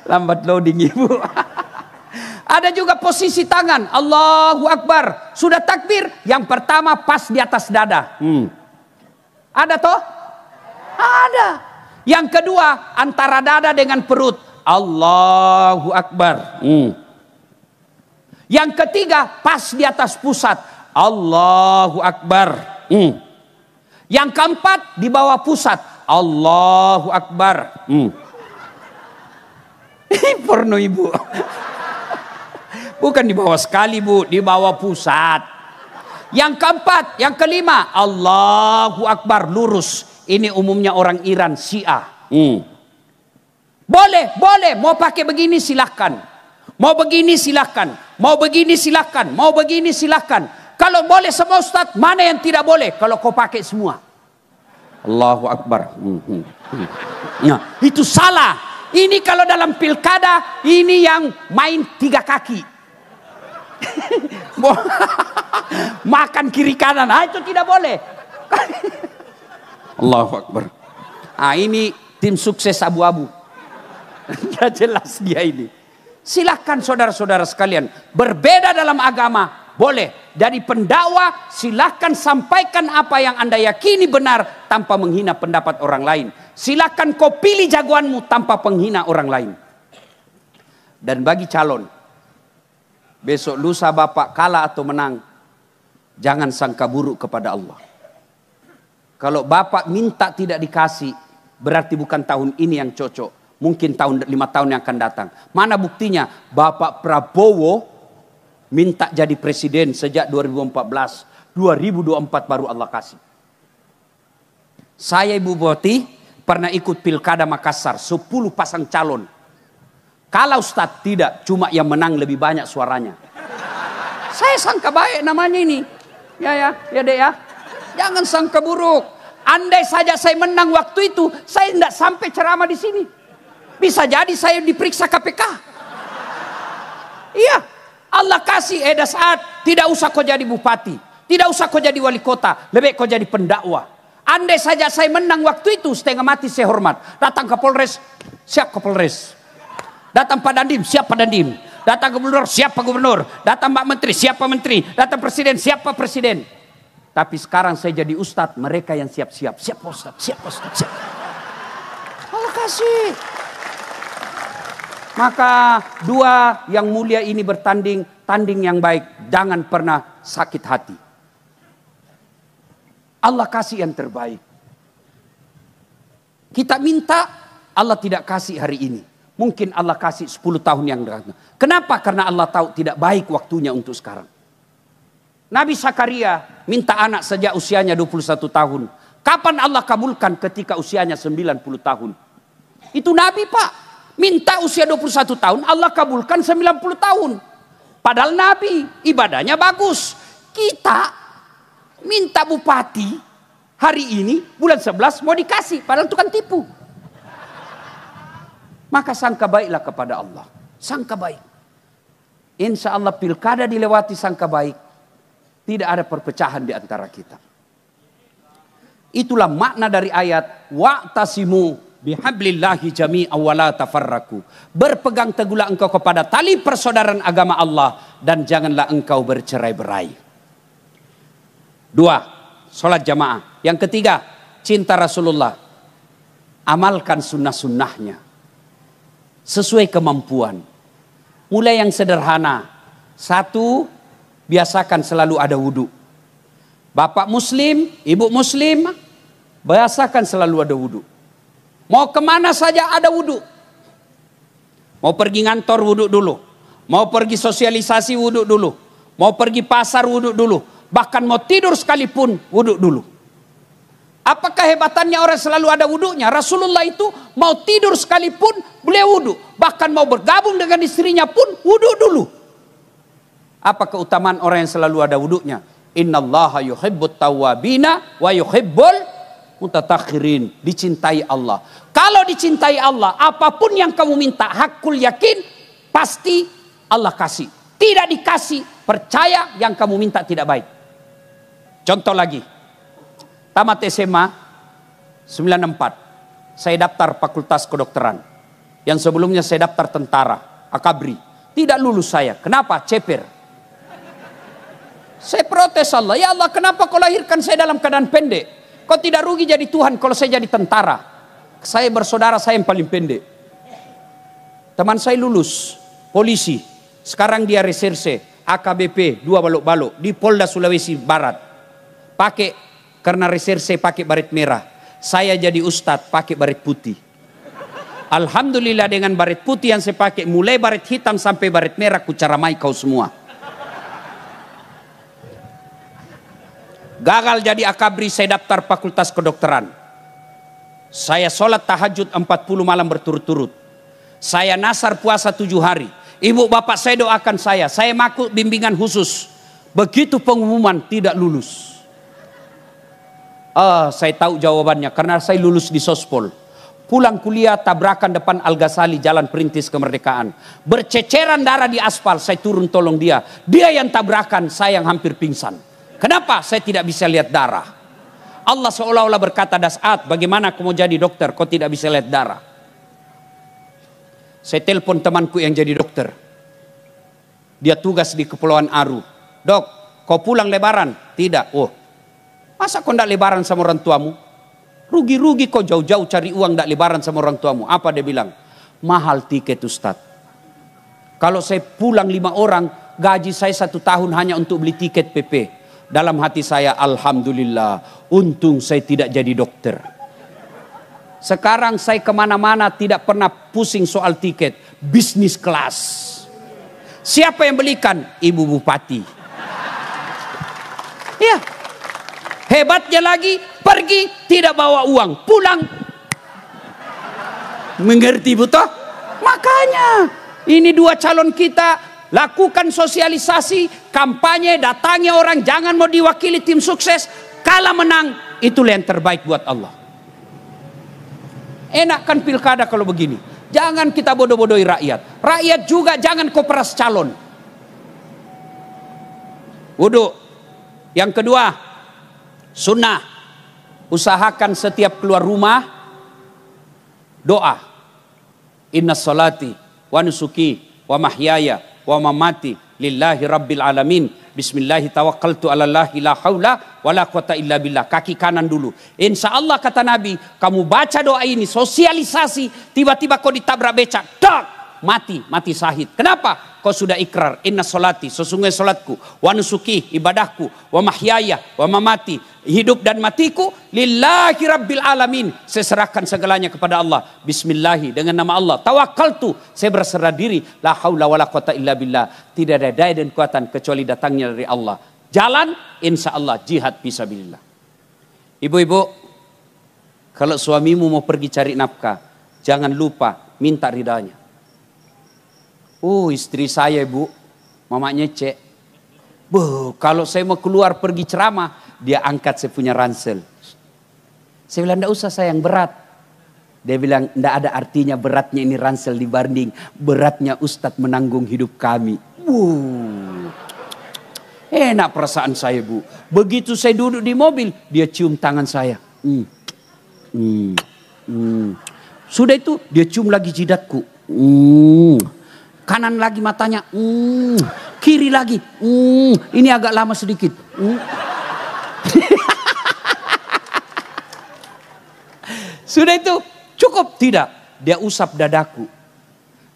Lambat loading ibu. Ada juga posisi tangan. Allahu Akbar. Sudah takbir. Yang pertama pas di atas dada. Hmm. Ada toh? Ada. Yang kedua antara dada dengan perut. Allahu Akbar. Hmm. Yang ketiga pas di atas pusat. Allahu Akbar. Hmm. Yang keempat di bawah pusat. Allahu Akbar. Hmm. Porno ibu. Bukan di bawah sekali bu, di bawah pusat. Yang keempat, yang kelima, Allahu Akbar lurus. Ini umumnya orang Iran Syiah. Hmm. Boleh, boleh. Mau pakai begini silahkan. Mau begini silahkan. Mau begini silahkan. Mau begini silahkan. Kalau boleh semua ustaz, mana yang tidak boleh? Kalau kau pakai semua. Allahu Akbar. nah, itu salah. Ini kalau dalam pilkada, ini yang main tiga kaki. Makan kiri kanan, ah, itu tidak boleh. Allahu Akbar. Ah, ini tim sukses abu-abu. Tidak jelas dia ini. Silahkan saudara-saudara sekalian. Berbeda dalam agama. Boleh. Dari pendakwah silahkan sampaikan apa yang anda yakini benar. Tanpa menghina pendapat orang lain. Silahkan kau pilih jagoanmu tanpa penghina orang lain. Dan bagi calon. Besok lusa bapak kalah atau menang. Jangan sangka buruk kepada Allah. Kalau bapak minta tidak dikasih. Berarti bukan tahun ini yang cocok Mungkin tahun lima tahun yang akan datang. Mana buktinya? Bapak Prabowo minta jadi presiden sejak 2014. 2024 baru Allah kasih. Saya Ibu Boti pernah ikut pilkada Makassar. sepuluh pasang calon. Kalau Ustadz tidak, cuma yang menang lebih banyak suaranya. Saya sangka baik namanya ini. Ya ya, ya deh ya. Jangan sangka buruk. Andai saja saya menang waktu itu, saya tidak sampai ceramah di sini. Bisa jadi saya diperiksa KPK. Iya. Allah kasih eda saat tidak usah kau jadi bupati. Tidak usah kau jadi wali kota. Lebih kau jadi pendakwa. Andai saja saya menang waktu itu setengah mati saya hormat. Datang ke Polres, siap ke Polres. Datang Pak Dandim, siap Pak Dandim. Datang gubernur, siap Pak Gubernur. Datang Pak Menteri, siap Pak Menteri. Datang Presiden, siap Pak Presiden. Tapi sekarang saya jadi ustadz, mereka yang siap-siap. Siap ustadz, siap ustadz, siap. Allah kasih. Maka dua yang mulia ini bertanding, tanding yang baik. Jangan pernah sakit hati. Allah kasih yang terbaik. Kita minta, Allah tidak kasih hari ini. Mungkin Allah kasih 10 tahun yang datang. Kenapa? Karena Allah tahu tidak baik waktunya untuk sekarang. Nabi Sakaria minta anak sejak usianya 21 tahun. Kapan Allah kabulkan ketika usianya 90 tahun? Itu Nabi pak. Minta usia 21 tahun, Allah kabulkan 90 tahun. Padahal Nabi ibadahnya bagus. Kita minta bupati hari ini bulan 11 mau dikasih. Padahal itu kan tipu. Maka sangka baiklah kepada Allah. Sangka baik. Insya Allah pilkada dilewati sangka baik. Tidak ada perpecahan di antara kita. Itulah makna dari ayat. Wa'tasimu bihablillahi jami awala tafarraku. Berpegang teguhlah engkau kepada tali persaudaraan agama Allah dan janganlah engkau bercerai-berai. Dua, sholat jamaah. Yang ketiga, cinta Rasulullah. Amalkan sunnah-sunnahnya. Sesuai kemampuan. Mulai yang sederhana. Satu, biasakan selalu ada wudhu. Bapak muslim, ibu muslim, biasakan selalu ada wudhu. Mau kemana saja ada wudhu. Mau pergi ngantor wudhu dulu. Mau pergi sosialisasi wudhu dulu. Mau pergi pasar wudhu dulu. Bahkan mau tidur sekalipun wudhu dulu. Apakah hebatannya orang selalu ada wudhunya? Rasulullah itu mau tidur sekalipun beliau wudhu. Bahkan mau bergabung dengan istrinya pun wudhu dulu. Apa keutamaan orang yang selalu ada wudhunya? allaha yuhibbut tawabina wa yuhibbul mutatakhirin, dicintai Allah. Kalau dicintai Allah, apapun yang kamu minta, hakul yakin, pasti Allah kasih. Tidak dikasih, percaya yang kamu minta tidak baik. Contoh lagi, tamat SMA 94, saya daftar fakultas kedokteran. Yang sebelumnya saya daftar tentara, akabri. Tidak lulus saya, kenapa? Ceper. Saya protes Allah, ya Allah kenapa kau lahirkan saya dalam keadaan pendek? Kau tidak rugi jadi Tuhan kalau saya jadi tentara. Saya bersaudara saya yang paling pendek. Teman saya lulus polisi. Sekarang dia reserse AKBP dua balok-balok di Polda Sulawesi Barat. Pakai karena reserse pakai baret merah. Saya jadi ustadz pakai baret putih. Alhamdulillah dengan baret putih yang saya pakai mulai baret hitam sampai baret merah kucaramai kau semua. Gagal jadi akabri, saya daftar fakultas kedokteran. Saya sholat tahajud 40 malam berturut-turut. Saya nasar puasa 7 hari. Ibu bapak saya doakan saya. Saya maku bimbingan khusus. Begitu pengumuman tidak lulus. Ah, saya tahu jawabannya karena saya lulus di Sospol. Pulang kuliah tabrakan depan Al Ghazali Jalan Perintis Kemerdekaan. Berceceran darah di aspal, saya turun tolong dia. Dia yang tabrakan, saya yang hampir pingsan. Kenapa saya tidak bisa lihat darah? Allah seolah-olah berkata dasat, bagaimana kamu jadi dokter? Kau tidak bisa lihat darah. Saya telepon temanku yang jadi dokter. Dia tugas di Kepulauan Aru. Dok, kau pulang lebaran? Tidak. Oh, masa kau tidak lebaran sama orang tuamu? Rugi-rugi kau jauh-jauh cari uang tidak lebaran sama orang tuamu. Apa dia bilang? Mahal tiket Ustaz. Kalau saya pulang lima orang, gaji saya satu tahun hanya untuk beli tiket PP. Dalam hati saya Alhamdulillah untung saya tidak jadi dokter. Sekarang saya kemana-mana tidak pernah pusing soal tiket. Bisnis kelas. Siapa yang belikan? Ibu Bupati. Ya. Hebatnya lagi pergi tidak bawa uang. Pulang. Mengerti butuh? Makanya ini dua calon kita Lakukan sosialisasi, kampanye, datangi orang, jangan mau diwakili tim sukses. Kalah menang, itu yang terbaik buat Allah. Enak kan pilkada kalau begini. Jangan kita bodoh-bodohi rakyat. Rakyat juga jangan koperas calon. Wudhu. Yang kedua, sunnah. Usahakan setiap keluar rumah, doa. Inna salati wa nusuki wa mahyaya wa mamati lillahi rabbil alamin. Bismillahi tawakkaltu ala lahi la haula wa la quwata illa billah. Kaki kanan dulu. Insya Allah kata Nabi, kamu baca doa ini, sosialisasi, tiba-tiba kau ditabrak becak, tak mati, mati sahid. Kenapa? kau sudah ikrar. Inna solati, sesungguhnya solatku. Wa nusuki, ibadahku. Wa mahyaya, wa mamati. Hidup dan matiku. Lillahi rabbil alamin. Saya serahkan segalanya kepada Allah. Bismillahi, dengan nama Allah. tawakkaltu saya berserah diri. La haula wa la quwata illa billah. Tidak ada daya dan kekuatan kecuali datangnya dari Allah. Jalan, insya Allah jihad bisabilillah. Ibu-ibu, kalau suamimu mau pergi cari nafkah, jangan lupa minta ridanya. Uh istri saya ibu, mamanya cek. Buh, kalau saya mau keluar pergi ceramah, dia angkat saya punya ransel. Saya bilang, tidak usah sayang, berat. Dia bilang, tidak ada artinya beratnya ini ransel dibanding beratnya Ustadz menanggung hidup kami. Uh. Enak perasaan saya bu. Begitu saya duduk di mobil, dia cium tangan saya. Hmm. Hmm. Hmm. Sudah itu, dia cium lagi jidatku. Hmm. Kanan lagi matanya. Mm. Kiri lagi. Mm. Ini agak lama sedikit. Mm. Sudah itu cukup tidak. Dia usap dadaku.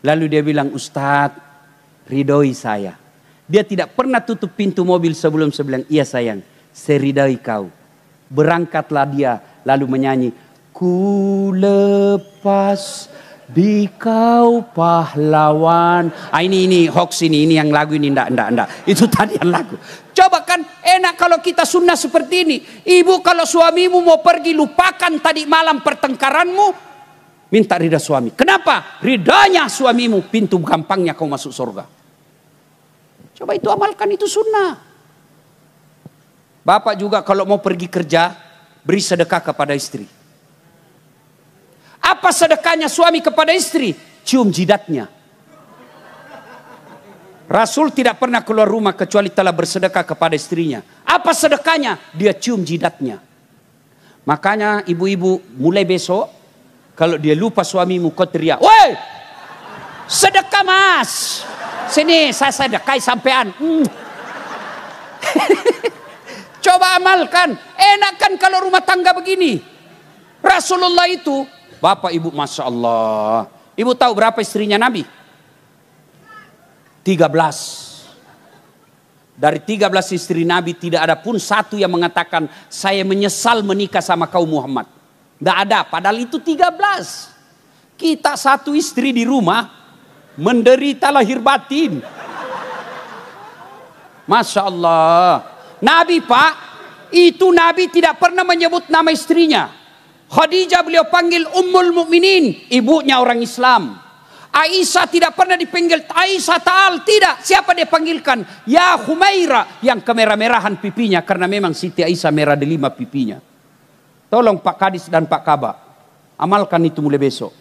Lalu dia bilang Ustadz ridhoi saya. Dia tidak pernah tutup pintu mobil sebelum saya bilang iya sayang seridai kau. Berangkatlah dia lalu menyanyi. Ku lepas Dikau pahlawan. Ah, ini ini hoax ini ini yang lagu ini ndak ndak ndak. Itu yang lagu. Coba kan enak kalau kita sunnah seperti ini. Ibu kalau suamimu mau pergi lupakan tadi malam pertengkaranmu. Minta ridha suami. Kenapa? Ridhanya suamimu pintu gampangnya kau masuk surga. Coba itu amalkan itu sunnah. Bapak juga kalau mau pergi kerja beri sedekah kepada istri. Apa sedekahnya suami kepada istri? Cium jidatnya. Rasul tidak pernah keluar rumah kecuali telah bersedekah kepada istrinya. Apa sedekahnya? Dia cium jidatnya. Makanya ibu-ibu mulai besok kalau dia lupa suamimu kau teriak, "Woi! Sedekah Mas. Sini saya sedekai sampean." Hmm. Coba amalkan. Enak kan kalau rumah tangga begini. Rasulullah itu Bapak ibu Masya Allah. Ibu tahu berapa istrinya Nabi? 13. Dari 13 istri Nabi tidak ada pun satu yang mengatakan saya menyesal menikah sama kaum Muhammad. Tidak ada, padahal itu 13. Kita satu istri di rumah menderita lahir batin. Masya Allah. Nabi pak, itu Nabi tidak pernah menyebut nama istrinya. Khadijah beliau panggil Ummul Mukminin, ibunya orang Islam. Aisyah tidak pernah dipanggil Aisyah Ta'al, tidak. Siapa dia panggilkan? Ya Humaira yang kemerah-merahan pipinya karena memang Siti Aisyah merah delima pipinya. Tolong Pak Kadis dan Pak Kaba, amalkan itu mulai besok.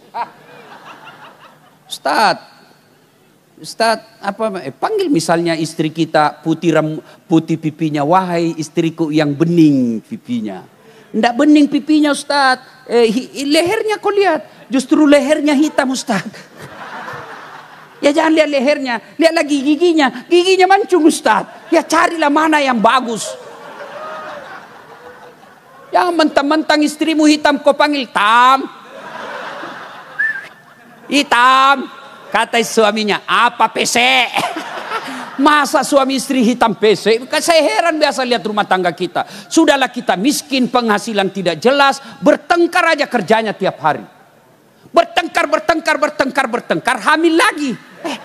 Ustaz, Ustaz, apa eh, panggil misalnya istri kita putih putih pipinya, wahai istriku yang bening pipinya. Tidak bening pipinya Ustaz. Eh, lehernya kau lihat. Justru lehernya hitam Ustaz. Ya jangan lihat lehernya, lihat lagi giginya. Giginya mancung Ustaz. Ya carilah mana yang bagus. Yang mentang-mentang istrimu hitam kau panggil Tam. Hitam. Kata suaminya, apa pesek? Masa suami istri hitam pc, Saya heran biasa lihat rumah tangga kita. Sudahlah kita miskin, penghasilan tidak jelas, bertengkar aja kerjanya tiap hari. Bertengkar, bertengkar, bertengkar, bertengkar, hamil lagi. Eh.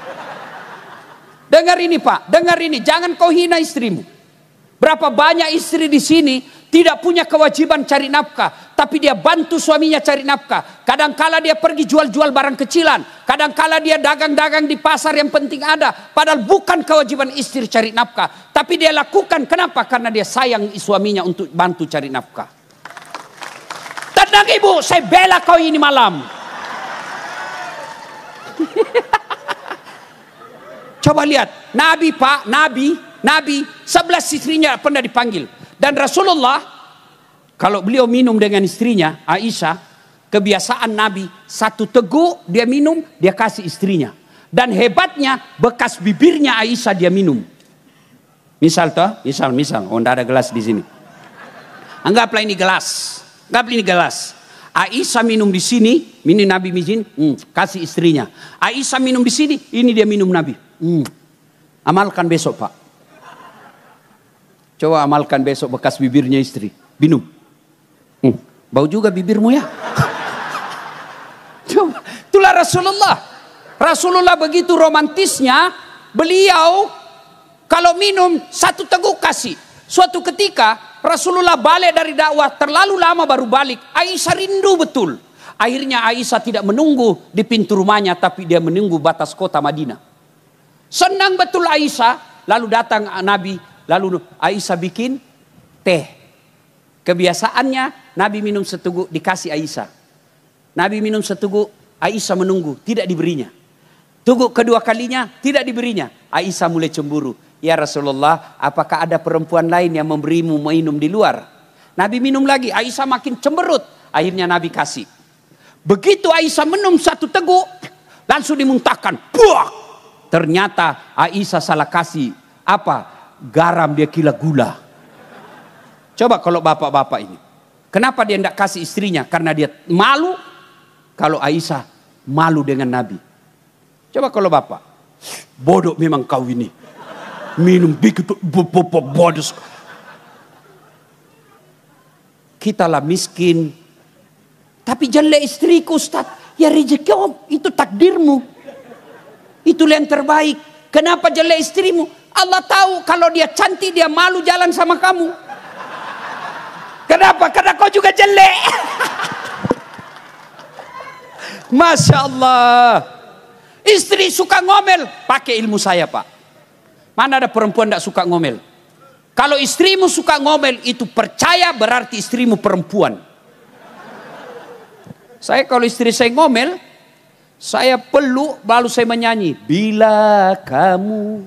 Dengar ini pak, dengar ini. Jangan kau hina istrimu. Berapa banyak istri di sini tidak punya kewajiban cari nafkah tapi dia bantu suaminya cari nafkah. Kadangkala dia pergi jual-jual barang kecilan. Kadangkala dia dagang-dagang di pasar yang penting ada. Padahal bukan kewajiban istri cari nafkah. Tapi dia lakukan. Kenapa? Karena dia sayang suaminya untuk bantu cari nafkah. Tenang ibu, saya bela kau ini malam. Coba lihat. Nabi pak, Nabi. Nabi, sebelas istrinya pernah dipanggil. Dan Rasulullah kalau beliau minum dengan istrinya, Aisyah, kebiasaan Nabi, satu teguk dia minum, dia kasih istrinya. Dan hebatnya, bekas bibirnya Aisyah dia minum. Misal toh, misal, misal, oh ada gelas di sini. Anggaplah ini gelas, anggaplah ini gelas. Aisyah minum di sini, minum Nabi mizin, hmm, kasih istrinya. Aisyah minum di sini, ini dia minum Nabi. Hmm. Amalkan besok Pak. Coba amalkan besok bekas bibirnya istri. Minum. Bau juga bibirmu ya. Coba, itulah Rasulullah. Rasulullah begitu romantisnya, beliau kalau minum satu teguk kasih. Suatu ketika Rasulullah balik dari dakwah terlalu lama baru balik. Aisyah rindu betul. Akhirnya Aisyah tidak menunggu di pintu rumahnya tapi dia menunggu batas kota Madinah. Senang betul Aisyah, lalu datang Nabi, lalu Aisyah bikin teh. Kebiasaannya Nabi minum seteguk dikasih Aisyah. Nabi minum seteguk, Aisyah menunggu, tidak diberinya. Teguk kedua kalinya, tidak diberinya. Aisyah mulai cemburu. Ya Rasulullah, apakah ada perempuan lain yang memberimu minum di luar? Nabi minum lagi, Aisyah makin cemberut. Akhirnya Nabi kasih. Begitu Aisyah minum satu teguk, langsung dimuntahkan. Buah! Ternyata Aisyah salah kasih. Apa? Garam dia kila gula. Coba kalau bapak-bapak ini. Kenapa dia tidak kasih istrinya? Karena dia malu. Kalau Aisyah malu dengan Nabi. Coba kalau bapak. Bodoh memang kau ini. Minum begitu bodoh. Kita lah miskin. Tapi jelek istriku Ustaz. Ya rezeki om, itu takdirmu. Itu yang terbaik. Kenapa jelek istrimu? Allah tahu kalau dia cantik dia malu jalan sama kamu. Kenapa? Karena kau juga jelek. Masya Allah. Istri suka ngomel, pakai ilmu saya pak. Mana ada perempuan tidak suka ngomel? Kalau istrimu suka ngomel, itu percaya berarti istrimu perempuan. Saya kalau istri saya ngomel, saya peluk baru saya menyanyi. Bila kamu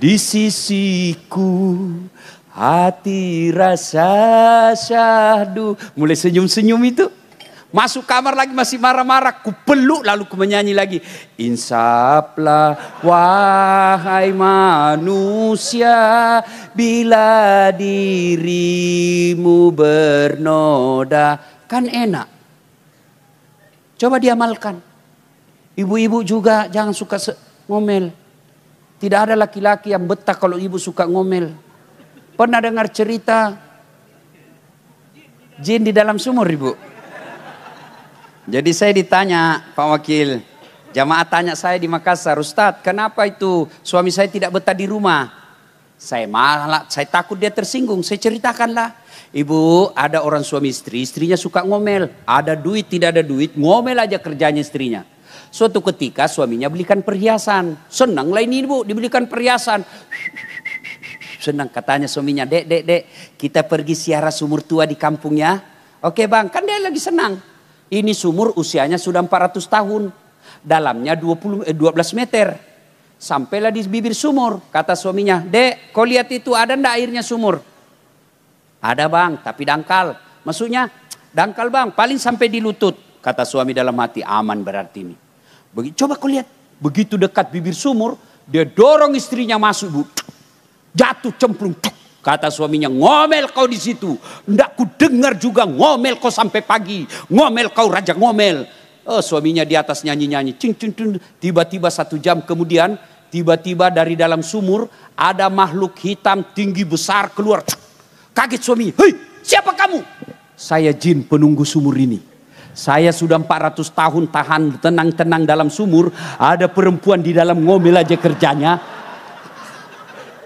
di sisiku Hati rasa syahdu. Mulai senyum-senyum itu. Masuk kamar lagi masih marah-marah. Ku peluk lalu ku menyanyi lagi. Insaplah wahai manusia. Bila dirimu bernoda. Kan enak. Coba diamalkan. Ibu-ibu juga jangan suka ngomel. Tidak ada laki-laki yang betah kalau ibu suka ngomel. Pernah dengar cerita jin di dalam sumur, Ibu? Jadi saya ditanya Pak Wakil, jamaah tanya saya di Makassar, Ustadz kenapa itu suami saya tidak betah di rumah? Saya malah, saya takut dia tersinggung, saya ceritakanlah. Ibu, ada orang suami istri, istrinya suka ngomel. Ada duit, tidak ada duit, ngomel aja kerjanya istrinya. Suatu ketika suaminya belikan perhiasan. Senang ini ibu, dibelikan perhiasan senang katanya suaminya, dek, dek, dek, kita pergi siara sumur tua di kampungnya. Oke bang, kan dia lagi senang. Ini sumur usianya sudah 400 tahun. Dalamnya 20, eh, 12 meter. Sampailah di bibir sumur. Kata suaminya, dek, kau lihat itu ada ndak airnya sumur? Ada bang, tapi dangkal. Maksudnya, dangkal bang, paling sampai di lutut. Kata suami dalam hati, aman berarti ini. Coba kau lihat, begitu dekat bibir sumur, dia dorong istrinya masuk. Bu. Jatuh cemplung. Tuk. Kata suaminya, ngomel kau di situ. Ndak ku dengar juga ngomel kau sampai pagi. Ngomel kau raja ngomel. Oh, suaminya di atas nyanyi-nyanyi. Cing, cing, cing. Tiba-tiba satu jam kemudian, tiba-tiba dari dalam sumur ada makhluk hitam tinggi besar keluar. Kaget suami, hei siapa kamu? Saya jin penunggu sumur ini. Saya sudah 400 tahun tahan tenang-tenang dalam sumur. Ada perempuan di dalam ngomel aja kerjanya.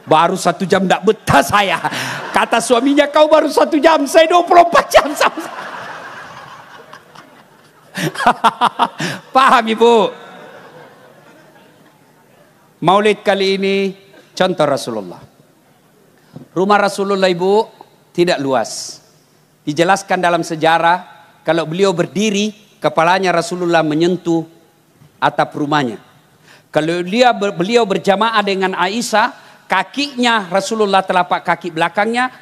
Baru satu jam tidak betah saya. Kata suaminya kau baru satu jam, saya 24 jam Paham ibu? Maulid kali ini contoh Rasulullah. Rumah Rasulullah ibu tidak luas. Dijelaskan dalam sejarah kalau beliau berdiri kepalanya Rasulullah menyentuh atap rumahnya. Kalau dia beliau berjamaah dengan Aisyah kakinya Rasulullah telapak kaki belakangnya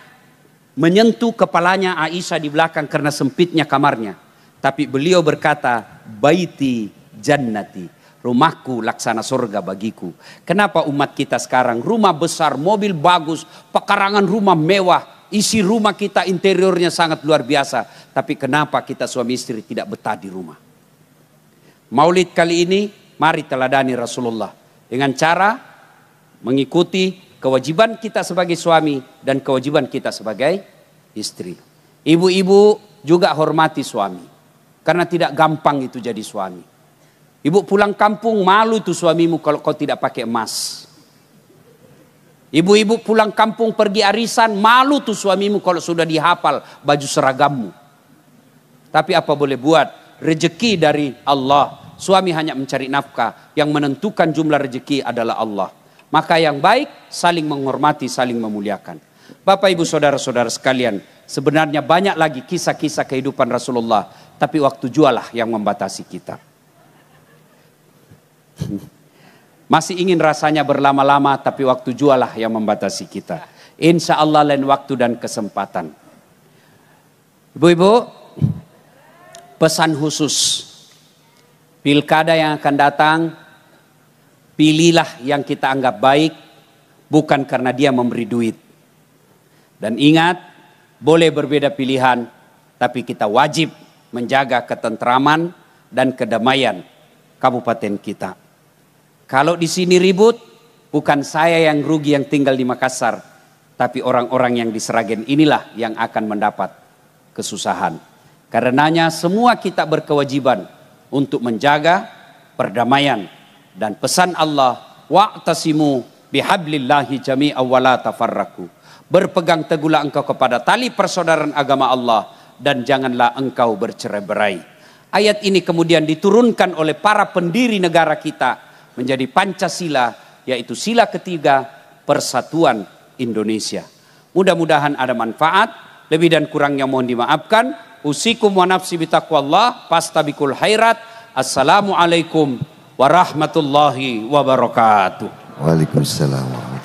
menyentuh kepalanya Aisyah di belakang karena sempitnya kamarnya. Tapi beliau berkata, "Baiti jannati." Rumahku laksana surga bagiku. Kenapa umat kita sekarang rumah besar, mobil bagus, pekarangan rumah mewah, isi rumah kita interiornya sangat luar biasa. Tapi kenapa kita suami istri tidak betah di rumah? Maulid kali ini mari teladani Rasulullah dengan cara mengikuti kewajiban kita sebagai suami dan kewajiban kita sebagai istri. Ibu-ibu juga hormati suami karena tidak gampang itu jadi suami. Ibu pulang kampung malu tuh suamimu kalau kau tidak pakai emas. Ibu-ibu pulang kampung pergi arisan malu tuh suamimu kalau sudah dihafal baju seragammu. Tapi apa boleh buat? Rezeki dari Allah. Suami hanya mencari nafkah. Yang menentukan jumlah rezeki adalah Allah. Maka yang baik saling menghormati, saling memuliakan. Bapak ibu saudara-saudara sekalian, sebenarnya banyak lagi kisah-kisah kehidupan Rasulullah. Tapi waktu jualah yang membatasi kita. Masih ingin rasanya berlama-lama tapi waktu jualah yang membatasi kita. Insya Allah lain waktu dan kesempatan. Ibu-ibu, pesan khusus. Pilkada yang akan datang, Pilihlah yang kita anggap baik, bukan karena dia memberi duit. Dan ingat, boleh berbeda pilihan, tapi kita wajib menjaga ketentraman dan kedamaian kabupaten kita. Kalau di sini ribut, bukan saya yang rugi yang tinggal di Makassar, tapi orang-orang yang di Seragen inilah yang akan mendapat kesusahan. Karenanya semua kita berkewajiban untuk menjaga perdamaian dan pesan Allah wa'tasimu bihablillahi jami'a wa la tafarraku. Berpegang teguhlah engkau kepada tali persaudaraan agama Allah dan janganlah engkau bercerai-berai. Ayat ini kemudian diturunkan oleh para pendiri negara kita menjadi Pancasila yaitu sila ketiga persatuan Indonesia. Mudah-mudahan ada manfaat, lebih dan kurangnya mohon dimaafkan. Usikum wa nafsi bitaqwallah, pastabikul hairat Assalamualaikum warahmatullahi wabarakatuh. Waalaikumsalam.